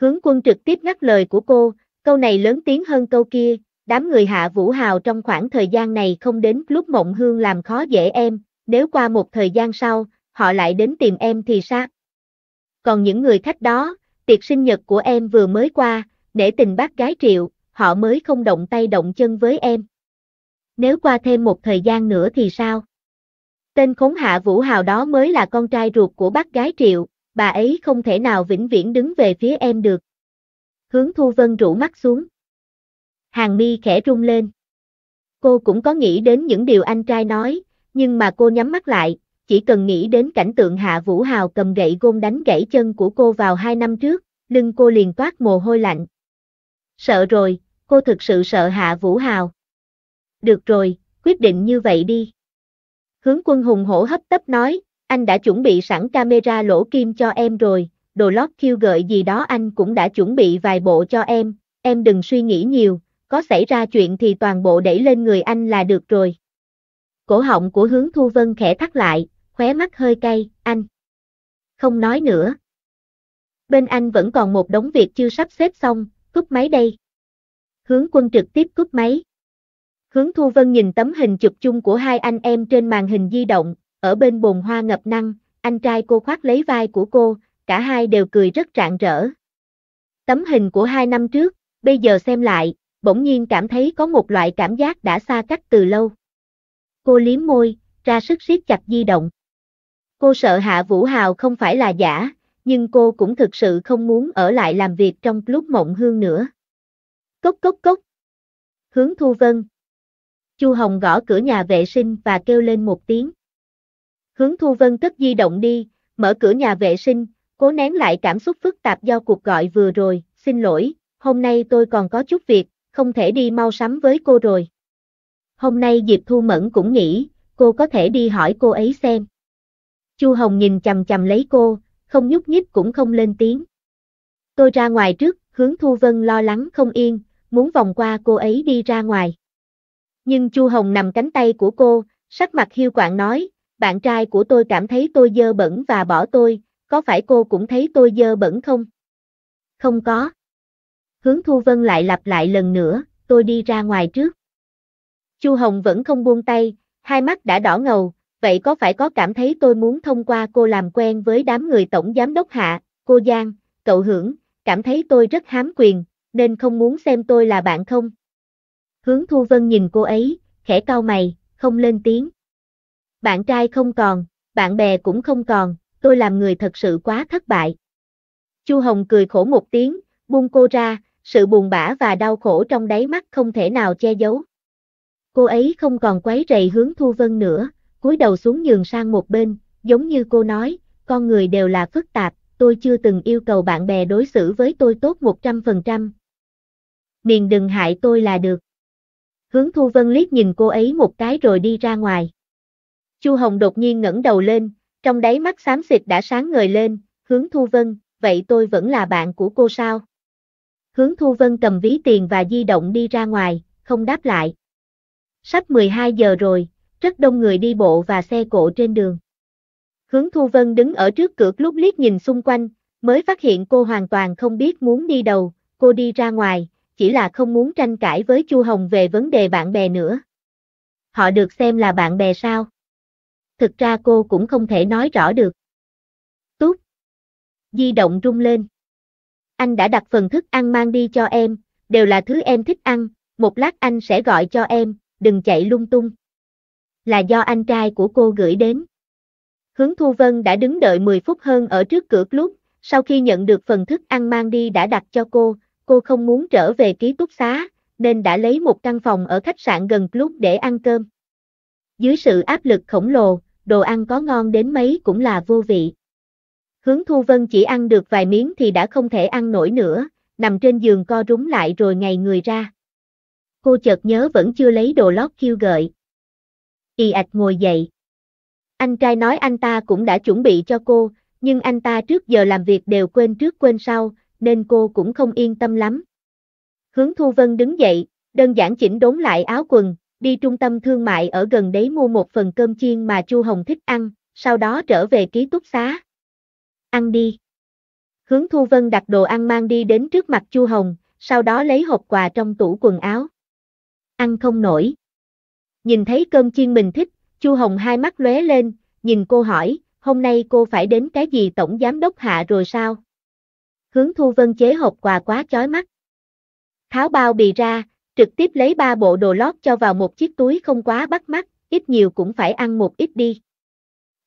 Speaker 1: Hướng quân trực tiếp ngắt lời của cô, câu này lớn tiếng hơn câu kia, đám người Hạ Vũ Hào trong khoảng thời gian này không đến lúc mộng hương làm khó dễ em, nếu qua một thời gian sau, họ lại đến tìm em thì sao? Còn những người khách đó, tiệc sinh nhật của em vừa mới qua, để tình bác gái triệu, họ mới không động tay động chân với em. Nếu qua thêm một thời gian nữa thì sao? Tên khốn hạ Vũ Hào đó mới là con trai ruột của bác gái triệu, bà ấy không thể nào vĩnh viễn đứng về phía em được. Hướng Thu Vân rủ mắt xuống. Hàng mi khẽ rung lên. Cô cũng có nghĩ đến những điều anh trai nói, nhưng mà cô nhắm mắt lại, chỉ cần nghĩ đến cảnh tượng Hạ Vũ Hào cầm gậy gôn đánh gãy chân của cô vào hai năm trước, lưng cô liền toát mồ hôi lạnh. Sợ rồi, cô thực sự sợ Hạ Vũ Hào. Được rồi, quyết định như vậy đi. Hướng quân hùng hổ hấp tấp nói, anh đã chuẩn bị sẵn camera lỗ kim cho em rồi, đồ lót khiêu gợi gì đó anh cũng đã chuẩn bị vài bộ cho em, em đừng suy nghĩ nhiều, có xảy ra chuyện thì toàn bộ đẩy lên người anh là được rồi. Cổ họng của hướng thu vân khẽ thắt lại, khóe mắt hơi cay, anh. Không nói nữa. Bên anh vẫn còn một đống việc chưa sắp xếp xong, cúp máy đây. Hướng quân trực tiếp cúp máy. Hướng Thu Vân nhìn tấm hình chụp chung của hai anh em trên màn hình di động, ở bên bồn hoa ngập năng, anh trai cô khoác lấy vai của cô, cả hai đều cười rất rạng rỡ. Tấm hình của hai năm trước, bây giờ xem lại, bỗng nhiên cảm thấy có một loại cảm giác đã xa cách từ lâu. Cô liếm môi, ra sức siết chặt di động. Cô sợ Hạ Vũ Hào không phải là giả, nhưng cô cũng thực sự không muốn ở lại làm việc trong lúc mộng hương nữa. Cốc cốc cốc. Hướng Thu Vân. Chu Hồng gõ cửa nhà vệ sinh và kêu lên một tiếng. Hướng Thu Vân cất di động đi, mở cửa nhà vệ sinh, cố nén lại cảm xúc phức tạp do cuộc gọi vừa rồi, xin lỗi, hôm nay tôi còn có chút việc, không thể đi mau sắm với cô rồi. Hôm nay Diệp Thu Mẫn cũng nghĩ, cô có thể đi hỏi cô ấy xem. Chu Hồng nhìn chầm chầm lấy cô, không nhúc nhích cũng không lên tiếng. Tôi ra ngoài trước, hướng Thu Vân lo lắng không yên, muốn vòng qua cô ấy đi ra ngoài. Nhưng Chu Hồng nằm cánh tay của cô, sắc mặt hiu quạng nói, bạn trai của tôi cảm thấy tôi dơ bẩn và bỏ tôi, có phải cô cũng thấy tôi dơ bẩn không? Không có. Hướng Thu Vân lại lặp lại lần nữa, tôi đi ra ngoài trước. Chu Hồng vẫn không buông tay, hai mắt đã đỏ ngầu, vậy có phải có cảm thấy tôi muốn thông qua cô làm quen với đám người tổng giám đốc hạ, cô Giang, cậu hưởng, cảm thấy tôi rất hám quyền, nên không muốn xem tôi là bạn không? Hướng Thu Vân nhìn cô ấy, khẽ cau mày, không lên tiếng. Bạn trai không còn, bạn bè cũng không còn, tôi làm người thật sự quá thất bại. Chu Hồng cười khổ một tiếng, buông cô ra, sự buồn bã và đau khổ trong đáy mắt không thể nào che giấu. Cô ấy không còn quấy rầy hướng Thu Vân nữa, cúi đầu xuống nhường sang một bên, giống như cô nói, con người đều là phức tạp, tôi chưa từng yêu cầu bạn bè đối xử với tôi tốt 100%. Miền đừng hại tôi là được. Hướng Thu Vân liếc nhìn cô ấy một cái rồi đi ra ngoài. Chu Hồng đột nhiên ngẩng đầu lên, trong đáy mắt xám xịt đã sáng ngời lên, Hướng Thu Vân, vậy tôi vẫn là bạn của cô sao? Hướng Thu Vân cầm ví tiền và di động đi ra ngoài, không đáp lại. Sắp 12 giờ rồi, rất đông người đi bộ và xe cộ trên đường. Hướng Thu Vân đứng ở trước cửa lúc liếc nhìn xung quanh, mới phát hiện cô hoàn toàn không biết muốn đi đâu, cô đi ra ngoài, chỉ là không muốn tranh cãi với Chu Hồng về vấn đề bạn bè nữa. Họ được xem là bạn bè sao? Thực ra cô cũng không thể nói rõ được. Túc. Di động rung lên. Anh đã đặt phần thức ăn mang đi cho em, đều là thứ em thích ăn, một lát anh sẽ gọi cho em, đừng chạy lung tung là do anh trai của cô gửi đến. Hướng Thu Vân đã đứng đợi 10 phút hơn ở trước cửa club, sau khi nhận được phần thức ăn mang đi đã đặt cho cô, cô không muốn trở về ký túc xá, nên đã lấy một căn phòng ở khách sạn gần club để ăn cơm. Dưới sự áp lực khổng lồ, đồ ăn có ngon đến mấy cũng là vô vị. Hướng Thu Vân chỉ ăn được vài miếng thì đã không thể ăn nổi nữa, nằm trên giường co rúm lại rồi ngày người ra. Cô chợt nhớ vẫn chưa lấy đồ lót khiêu gợi ì ạch ngồi dậy. Anh trai nói anh ta cũng đã chuẩn bị cho cô, nhưng anh ta trước giờ làm việc đều quên trước quên sau, nên cô cũng không yên tâm lắm. Hướng Thu Vân đứng dậy, đơn giản chỉnh đốn lại áo quần, đi trung tâm thương mại ở gần đấy mua một phần cơm chiên mà Chu Hồng thích ăn, sau đó trở về ký túc xá. Ăn đi. Hướng Thu Vân đặt đồ ăn mang đi đến trước mặt Chu Hồng, sau đó lấy hộp quà trong tủ quần áo. Ăn không nổi. Nhìn thấy cơm chiên mình thích, Chu Hồng hai mắt lóe lên, nhìn cô hỏi, hôm nay cô phải đến cái gì tổng giám đốc hạ rồi sao? Hướng Thu Vân chế hộp quà quá chói mắt. Tháo bao bì ra, trực tiếp lấy ba bộ đồ lót cho vào một chiếc túi không quá bắt mắt, ít nhiều cũng phải ăn một ít đi.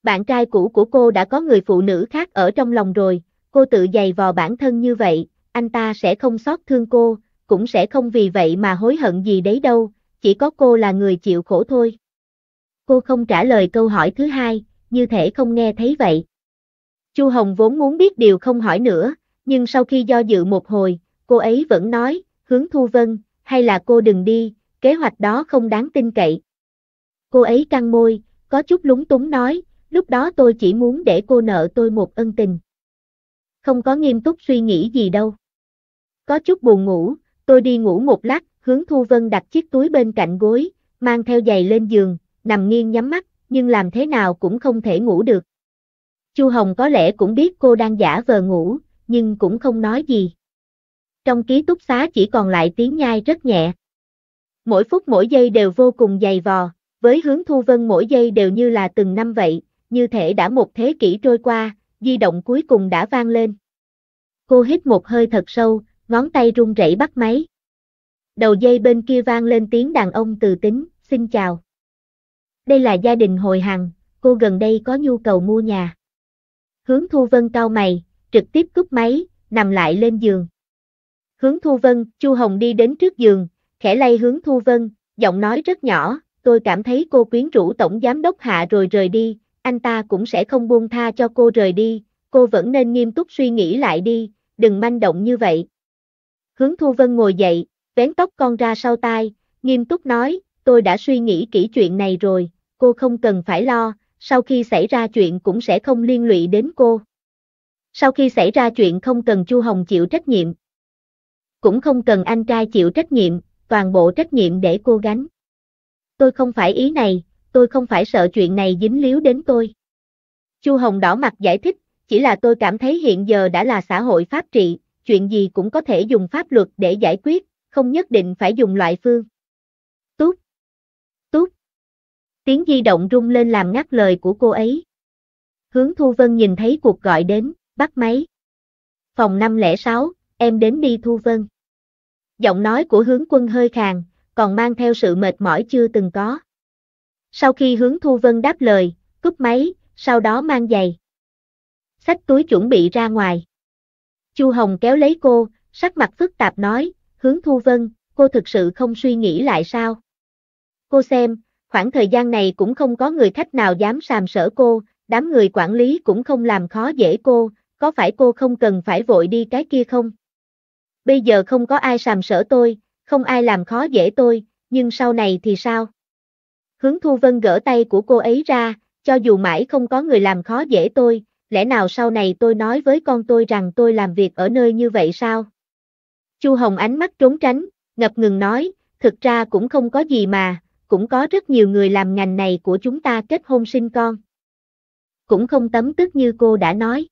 Speaker 1: Bạn trai cũ của cô đã có người phụ nữ khác ở trong lòng rồi, cô tự dày vò bản thân như vậy, anh ta sẽ không xót thương cô, cũng sẽ không vì vậy mà hối hận gì đấy đâu, chỉ có cô là người chịu khổ thôi. Cô không trả lời câu hỏi thứ hai, như thể không nghe thấy vậy. Chu Hồng vốn muốn biết điều không hỏi nữa, nhưng sau khi do dự một hồi, cô ấy vẫn nói, hướng Thu Vân, hay là cô đừng đi, kế hoạch đó không đáng tin cậy. Cô ấy căng môi, có chút lúng túng nói, lúc đó tôi chỉ muốn để cô nợ tôi một ân tình. Không có nghiêm túc suy nghĩ gì đâu. Có chút buồn ngủ, tôi đi ngủ một lát, hướng Thu Vân đặt chiếc túi bên cạnh gối, mang theo giày lên giường, nằm nghiêng nhắm mắt, nhưng làm thế nào cũng không thể ngủ được. Chu Hồng có lẽ cũng biết cô đang giả vờ ngủ, nhưng cũng không nói gì. Trong ký túc xá chỉ còn lại tiếng nhai rất nhẹ. Mỗi phút mỗi giây đều vô cùng dày vò, với hướng Thu Vân mỗi giây đều như là từng năm vậy, như thể đã một thế kỷ trôi qua, di động cuối cùng đã vang lên. Cô hít một hơi thật sâu, ngón tay run rẩy bắt máy. Đầu dây bên kia vang lên tiếng đàn ông từ tính, xin chào. Đây là gia đình hồi hằng, cô gần đây có nhu cầu mua nhà. Hướng Thu Vân cau mày, trực tiếp cúp máy, nằm lại lên giường. Hướng Thu Vân, Chu Hồng đi đến trước giường, khẽ lay Hướng Thu Vân, giọng nói rất nhỏ, tôi cảm thấy cô quyến rũ tổng giám đốc hạ rồi rời đi, anh ta cũng sẽ không buông tha cho cô rời đi, cô vẫn nên nghiêm túc suy nghĩ lại đi, đừng manh động như vậy. Hướng Thu Vân ngồi dậy, vén tóc con ra sau tai, nghiêm túc nói, tôi đã suy nghĩ kỹ chuyện này rồi, cô không cần phải lo, sau khi xảy ra chuyện cũng sẽ không liên lụy đến cô. Sau khi xảy ra chuyện không cần Chu Hồng chịu trách nhiệm. Cũng không cần anh trai chịu trách nhiệm, toàn bộ trách nhiệm để cô gánh. Tôi không phải ý này, tôi không phải sợ chuyện này dính líu đến tôi. Chu Hồng đỏ mặt giải thích, chỉ là tôi cảm thấy hiện giờ đã là xã hội pháp trị, chuyện gì cũng có thể dùng pháp luật để giải quyết, không nhất định phải dùng loại phương. Tút! Tút! Tiếng di động rung lên làm ngắt lời của cô ấy. Hướng Thu Vân nhìn thấy cuộc gọi đến, bắt máy. Phòng 506, em đến đi Thu Vân. Giọng nói của hướng quân hơi khàn, còn mang theo sự mệt mỏi chưa từng có. Sau khi hướng Thu Vân đáp lời, cúp máy, sau đó mang giày. Xách túi chuẩn bị ra ngoài. Chu Hồng kéo lấy cô, sắc mặt phức tạp nói, hướng thu vân, cô thực sự không suy nghĩ lại sao? Cô xem, khoảng thời gian này cũng không có người khách nào dám sàm sỡ cô, đám người quản lý cũng không làm khó dễ cô, có phải cô không cần phải vội đi cái kia không? Bây giờ không có ai sàm sỡ tôi, không ai làm khó dễ tôi, nhưng sau này thì sao? Hướng Thu Vân gỡ tay của cô ấy ra, cho dù mãi không có người làm khó dễ tôi, lẽ nào sau này tôi nói với con tôi rằng tôi làm việc ở nơi như vậy sao? Chu Hồng ánh mắt trốn tránh, ngập ngừng nói, thực ra cũng không có gì mà, cũng có rất nhiều người làm ngành này của chúng ta kết hôn sinh con. Cũng không tấm tức như cô đã nói.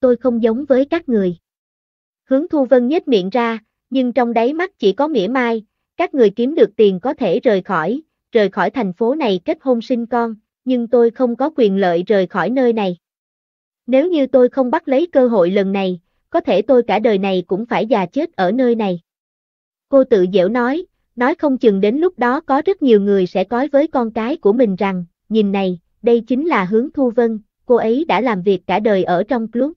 Speaker 1: Tôi không giống với các người. Hướng Thu Vân nhếch miệng ra, nhưng trong đáy mắt chỉ có mỉa mai, các người kiếm được tiền có thể rời khỏi, rời khỏi thành phố này kết hôn sinh con, nhưng tôi không có quyền lợi rời khỏi nơi này. Nếu như tôi không bắt lấy cơ hội lần này, có thể tôi cả đời này cũng phải già chết ở nơi này. Cô tự dễu nói, nói không chừng đến lúc đó có rất nhiều người sẽ nói với con cái của mình rằng, nhìn này, đây chính là hướng thu vân, cô ấy đã làm việc cả đời ở trong club.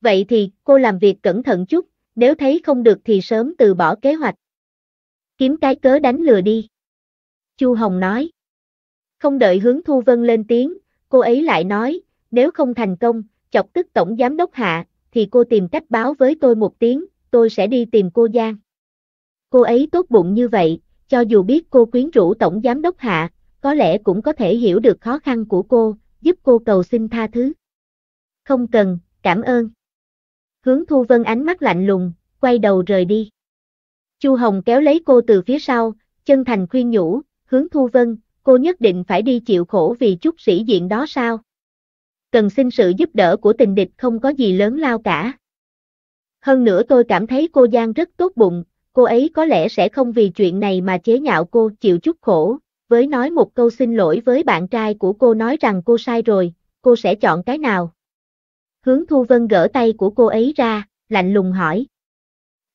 Speaker 1: Vậy thì, cô làm việc cẩn thận chút, nếu thấy không được thì sớm từ bỏ kế hoạch. Kiếm cái cớ đánh lừa đi. Chu Hồng nói. Không đợi hướng Thu Vân lên tiếng, cô ấy lại nói, nếu không thành công, chọc tức tổng giám đốc hạ, thì cô tìm cách báo với tôi một tiếng, tôi sẽ đi tìm cô Giang. Cô ấy tốt bụng như vậy, cho dù biết cô quyến rũ tổng giám đốc hạ, có lẽ cũng có thể hiểu được khó khăn của cô, giúp cô cầu xin tha thứ. Không cần, cảm ơn. Hướng Thu Vân ánh mắt lạnh lùng, quay đầu rời đi. Chu Hồng kéo lấy cô từ phía sau, chân thành khuyên nhủ, Hướng Thu Vân, cô nhất định phải đi chịu khổ vì chút sĩ diện đó sao? cần xin sự giúp đỡ của tình địch không có gì lớn lao cả. Hơn nữa tôi cảm thấy cô Giang rất tốt bụng, cô ấy có lẽ sẽ không vì chuyện này mà chế nhạo cô chịu chút khổ, với nói một câu xin lỗi với bạn trai của cô nói rằng cô sai rồi, cô sẽ chọn cái nào? Hướng Thu Vân gỡ tay của cô ấy ra, lạnh lùng hỏi.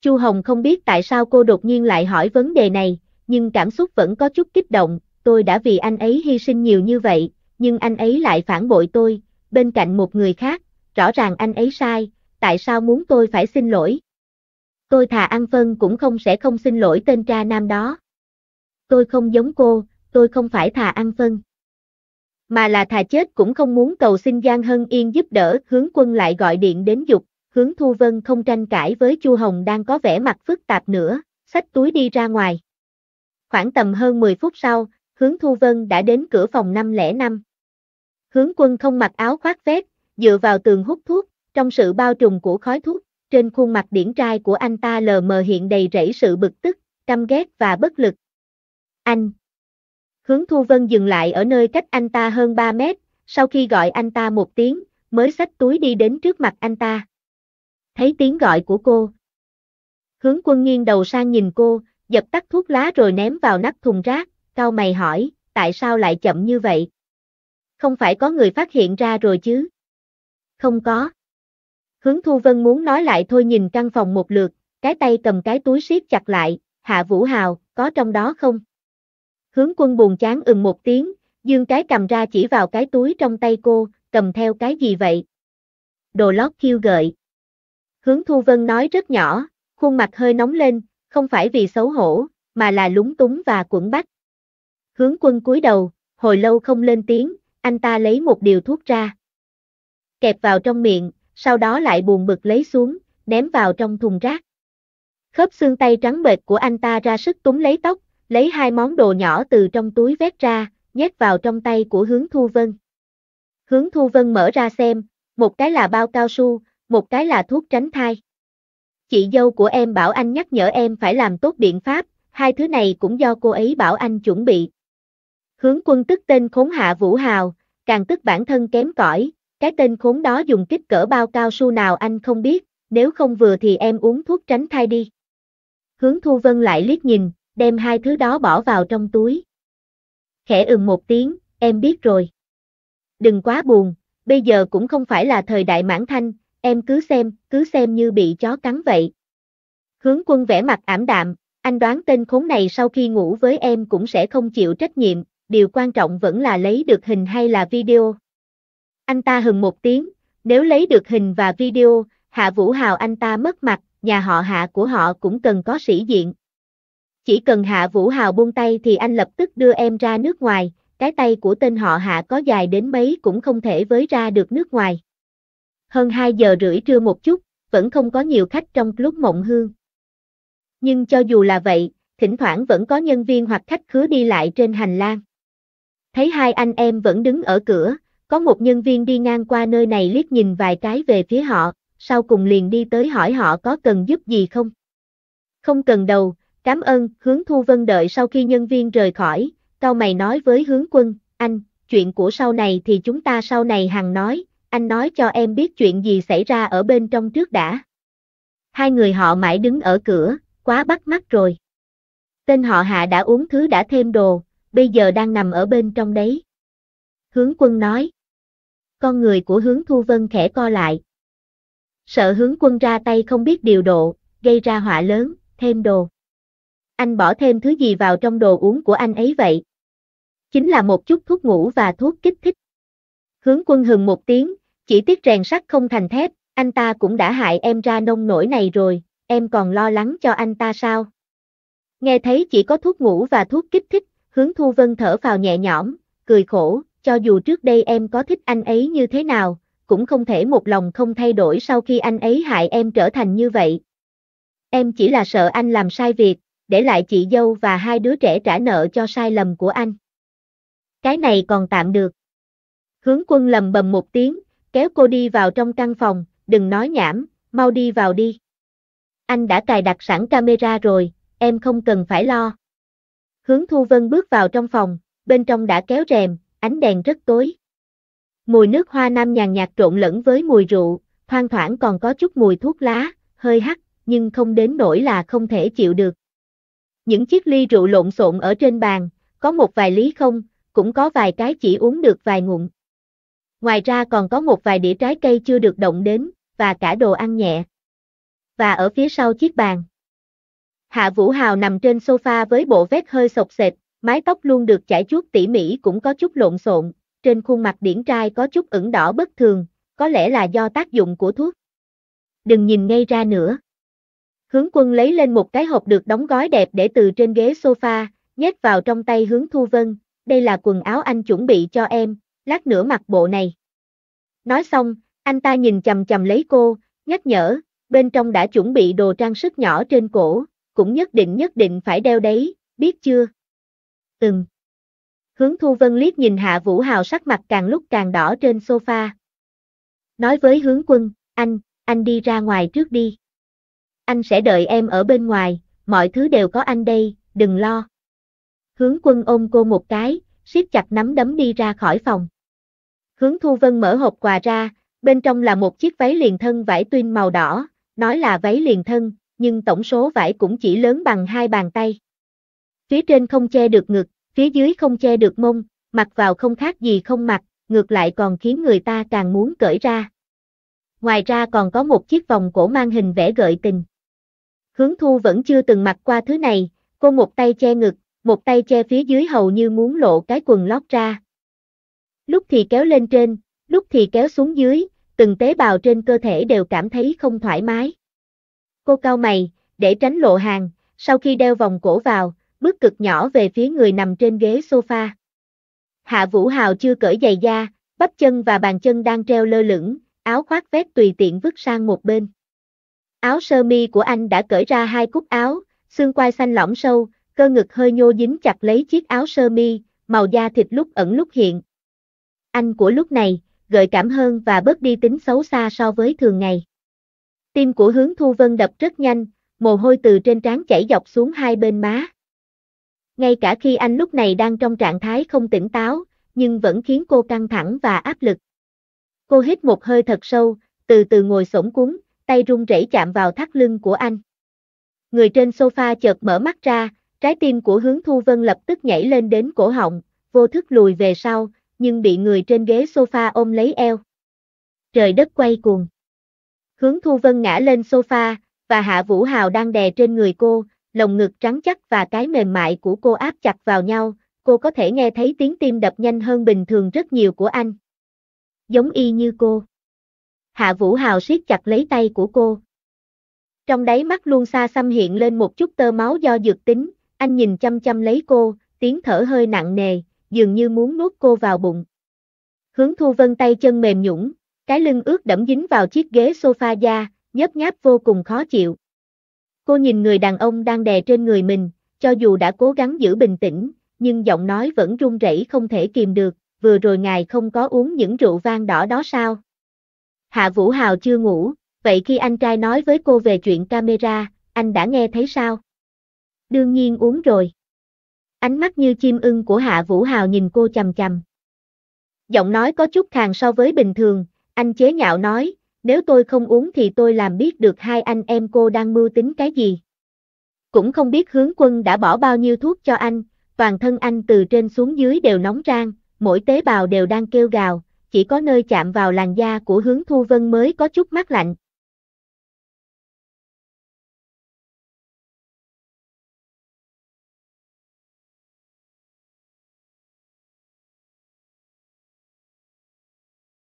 Speaker 1: Chu Hồng không biết tại sao cô đột nhiên lại hỏi vấn đề này, nhưng cảm xúc vẫn có chút kích động, tôi đã vì anh ấy hy sinh nhiều như vậy, nhưng anh ấy lại phản bội tôi, bên cạnh một người khác, rõ ràng anh ấy sai, tại sao muốn tôi phải xin lỗi? Tôi thà ăn phân cũng không sẽ không xin lỗi tên cha nam đó. Tôi không giống cô, tôi không phải thà ăn phân. Mà là thà chết cũng không muốn cầu xin Giang Hân Yên giúp đỡ, hướng quân lại gọi điện đến dục, hướng Thu Vân không tranh cãi với Chu Hồng đang có vẻ mặt phức tạp nữa, xách túi đi ra ngoài. Khoảng tầm hơn 10 phút sau, hướng Thu Vân đã đến cửa phòng 505. Hướng quân không mặc áo khoác vest, dựa vào tường hút thuốc, trong sự bao trùm của khói thuốc, trên khuôn mặt điển trai của anh ta lờ mờ hiện đầy rẫy sự bực tức, căm ghét và bất lực. Anh! Hướng Thu Vân dừng lại ở nơi cách anh ta hơn 3 mét, sau khi gọi anh ta một tiếng, mới xách túi đi đến trước mặt anh ta. Thấy tiếng gọi của cô. Hướng quân nghiêng đầu sang nhìn cô, dập tắt thuốc lá rồi ném vào nắp thùng rác, cao mày hỏi, tại sao lại chậm như vậy? không phải có người phát hiện ra rồi chứ? Không có. Hướng Thu Vân muốn nói lại thôi nhìn căn phòng một lượt, cái tay cầm cái túi siết chặt lại, Hạ Vũ Hào, có trong đó không? Hướng quân buồn chán ừm một tiếng, dương cái cầm ra chỉ vào cái túi trong tay cô, cầm theo cái gì vậy? Đồ lót khiêu gợi. Hướng Thu Vân nói rất nhỏ, khuôn mặt hơi nóng lên, không phải vì xấu hổ, mà là lúng túng và quẩn bách. Hướng quân cúi đầu, hồi lâu không lên tiếng, anh ta lấy một điều thuốc ra. Kẹp vào trong miệng, sau đó lại buồn bực lấy xuống, ném vào trong thùng rác. Khớp xương tay trắng bệt của anh ta ra sức túm lấy tóc, lấy hai món đồ nhỏ từ trong túi vét ra, nhét vào trong tay của hướng thu vân. Hướng thu vân mở ra xem, một cái là bao cao su, một cái là thuốc tránh thai. Chị dâu của em bảo anh nhắc nhở em phải làm tốt biện pháp, hai thứ này cũng do cô ấy bảo anh chuẩn bị, Hướng quân tức tên khốn hạ Vũ Hào, càng tức bản thân kém cỏi, cái tên khốn đó dùng kích cỡ bao cao su nào anh không biết, nếu không vừa thì em uống thuốc tránh thai đi. Hướng Thu Vân lại liếc nhìn, đem hai thứ đó bỏ vào trong túi. Khẽ ừm một tiếng, em biết rồi. Đừng quá buồn, bây giờ cũng không phải là thời đại mãn thanh, em cứ xem, cứ xem như bị chó cắn vậy. Hướng quân vẻ mặt ảm đạm, anh đoán tên khốn này sau khi ngủ với em cũng sẽ không chịu trách nhiệm, điều quan trọng vẫn là lấy được hình hay là video. Anh ta hừng một tiếng, nếu lấy được hình và video, Hạ Vũ Hào anh ta mất mặt, nhà họ Hạ của họ cũng cần có sĩ diện. Chỉ cần Hạ Vũ Hào buông tay thì anh lập tức đưa em ra nước ngoài, cái tay của tên họ Hạ có dài đến mấy cũng không thể với ra được nước ngoài. Hơn 2 giờ rưỡi trưa một chút, vẫn không có nhiều khách trong club mộng hương. Nhưng cho dù là vậy, thỉnh thoảng vẫn có nhân viên hoặc khách khứa đi lại trên hành lang. Thấy hai anh em vẫn đứng ở cửa, có một nhân viên đi ngang qua nơi này liếc nhìn vài cái về phía họ, sau cùng liền đi tới hỏi họ có cần giúp gì không. Không cần đâu, cảm ơn, hướng thu vân đợi sau khi nhân viên rời khỏi, cao mày nói với hướng quân, anh, chuyện của sau này thì chúng ta sau này hằng nói, anh nói cho em biết chuyện gì xảy ra ở bên trong trước đã. Hai người họ mãi đứng ở cửa, quá bắt mắt rồi. Tên họ hạ đã uống thứ đã thêm đồ, bây giờ đang nằm ở bên trong đấy. Hướng quân nói. Con người của hướng thu vân khẽ co lại. Sợ hướng quân ra tay không biết điều độ, gây ra họa lớn, thêm đồ. Anh bỏ thêm thứ gì vào trong đồ uống của anh ấy vậy? Chính là một chút thuốc ngủ và thuốc kích thích. Hướng quân hừng một tiếng, chỉ tiếc rèn sắt không thành thép, anh ta cũng đã hại em ra nông nổi này rồi, em còn lo lắng cho anh ta sao? Nghe thấy chỉ có thuốc ngủ và thuốc kích thích, Hướng Thu Vân thở vào nhẹ nhõm, cười khổ, cho dù trước đây em có thích anh ấy như thế nào, cũng không thể một lòng không thay đổi sau khi anh ấy hại em trở thành như vậy. Em chỉ là sợ anh làm sai việc, để lại chị dâu và hai đứa trẻ trả nợ cho sai lầm của anh. Cái này còn tạm được. Hướng quân lầm bầm một tiếng, kéo cô đi vào trong căn phòng, đừng nói nhảm, mau đi vào đi. Anh đã cài đặt sẵn camera rồi, em không cần phải lo. Hướng Thu Vân bước vào trong phòng, bên trong đã kéo rèm, ánh đèn rất tối. Mùi nước hoa nam nhàn nhạt trộn lẫn với mùi rượu, thoang thoảng còn có chút mùi thuốc lá, hơi hắt, nhưng không đến nỗi là không thể chịu được. Những chiếc ly rượu lộn xộn ở trên bàn, có một vài lý không, cũng có vài cái chỉ uống được vài ngụm. Ngoài ra còn có một vài đĩa trái cây chưa được động đến, và cả đồ ăn nhẹ. Và ở phía sau chiếc bàn. Hạ Vũ Hào nằm trên sofa với bộ vest hơi sộc sệt, mái tóc luôn được chải chuốt tỉ mỉ cũng có chút lộn xộn, trên khuôn mặt điển trai có chút ửng đỏ bất thường, có lẽ là do tác dụng của thuốc. Đừng nhìn ngay ra nữa. Hướng quân lấy lên một cái hộp được đóng gói đẹp để từ trên ghế sofa, nhét vào trong tay hướng thu vân, đây là quần áo anh chuẩn bị cho em, lát nữa mặc bộ này. Nói xong, anh ta nhìn chầm chầm lấy cô, nhắc nhở, bên trong đã chuẩn bị đồ trang sức nhỏ trên cổ, cũng nhất định nhất định phải đeo đấy, biết chưa? Từng. Hướng Thu Vân liếc nhìn Hạ Vũ Hào sắc mặt càng lúc càng đỏ trên sofa. Nói với hướng quân, anh, anh đi ra ngoài trước đi. Anh sẽ đợi em ở bên ngoài, mọi thứ đều có anh đây, đừng lo. Hướng quân ôm cô một cái, siết chặt nắm đấm đi ra khỏi phòng. Hướng Thu Vân mở hộp quà ra, bên trong là một chiếc váy liền thân vải tuyên màu đỏ, nói là váy liền thân, nhưng tổng số vải cũng chỉ lớn bằng hai bàn tay. Phía trên không che được ngực, phía dưới không che được mông, mặc vào không khác gì không mặc, ngược lại còn khiến người ta càng muốn cởi ra. Ngoài ra còn có một chiếc vòng cổ mang hình vẽ gợi tình. Hướng thu vẫn chưa từng mặc qua thứ này, cô một tay che ngực, một tay che phía dưới hầu như muốn lộ cái quần lót ra. Lúc thì kéo lên trên, lúc thì kéo xuống dưới, từng tế bào trên cơ thể đều cảm thấy không thoải mái. Cô cao mày, để tránh lộ hàng, sau khi đeo vòng cổ vào, bước cực nhỏ về phía người nằm trên ghế sofa. Hạ Vũ Hào chưa cởi giày da, bắp chân và bàn chân đang treo lơ lửng, áo khoác vét tùy tiện vứt sang một bên. Áo sơ mi của anh đã cởi ra hai cúc áo, xương quai xanh lỏng sâu, cơ ngực hơi nhô dính chặt lấy chiếc áo sơ mi, màu da thịt lúc ẩn lúc hiện. Anh của lúc này, gợi cảm hơn và bớt đi tính xấu xa so với thường ngày. Tim của hướng thu vân đập rất nhanh, mồ hôi từ trên trán chảy dọc xuống hai bên má. Ngay cả khi anh lúc này đang trong trạng thái không tỉnh táo, nhưng vẫn khiến cô căng thẳng và áp lực. Cô hít một hơi thật sâu, từ từ ngồi sổng cuốn, tay run rẩy chạm vào thắt lưng của anh. Người trên sofa chợt mở mắt ra, trái tim của hướng thu vân lập tức nhảy lên đến cổ họng, vô thức lùi về sau, nhưng bị người trên ghế sofa ôm lấy eo. Trời đất quay cuồng. Hướng Thu Vân ngã lên sofa, và Hạ Vũ Hào đang đè trên người cô, lồng ngực trắng chắc và cái mềm mại của cô áp chặt vào nhau, cô có thể nghe thấy tiếng tim đập nhanh hơn bình thường rất nhiều của anh. Giống y như cô. Hạ Vũ Hào siết chặt lấy tay của cô. Trong đáy mắt luôn xa xăm hiện lên một chút tơ máu do dược tính, anh nhìn chăm chăm lấy cô, tiếng thở hơi nặng nề, dường như muốn nuốt cô vào bụng. Hướng Thu Vân tay chân mềm nhũng, cái lưng ướt đẫm dính vào chiếc ghế sofa da, nhấp nháp vô cùng khó chịu. Cô nhìn người đàn ông đang đè trên người mình, cho dù đã cố gắng giữ bình tĩnh, nhưng giọng nói vẫn run rẩy không thể kìm được, vừa rồi ngài không có uống những rượu vang đỏ đó sao? Hạ Vũ Hào chưa ngủ, vậy khi anh trai nói với cô về chuyện camera, anh đã nghe thấy sao? Đương nhiên uống rồi. Ánh mắt như chim ưng của Hạ Vũ Hào nhìn cô chằm chằm. Giọng nói có chút khàn so với bình thường, anh chế nhạo nói, nếu tôi không uống thì tôi làm biết được hai anh em cô đang mưu tính cái gì. Cũng không biết hướng quân đã bỏ bao nhiêu thuốc cho anh, toàn thân anh từ trên xuống dưới đều nóng rang, mỗi tế bào đều đang kêu gào, chỉ có nơi chạm vào làn da của hướng thu vân mới có chút mát lạnh.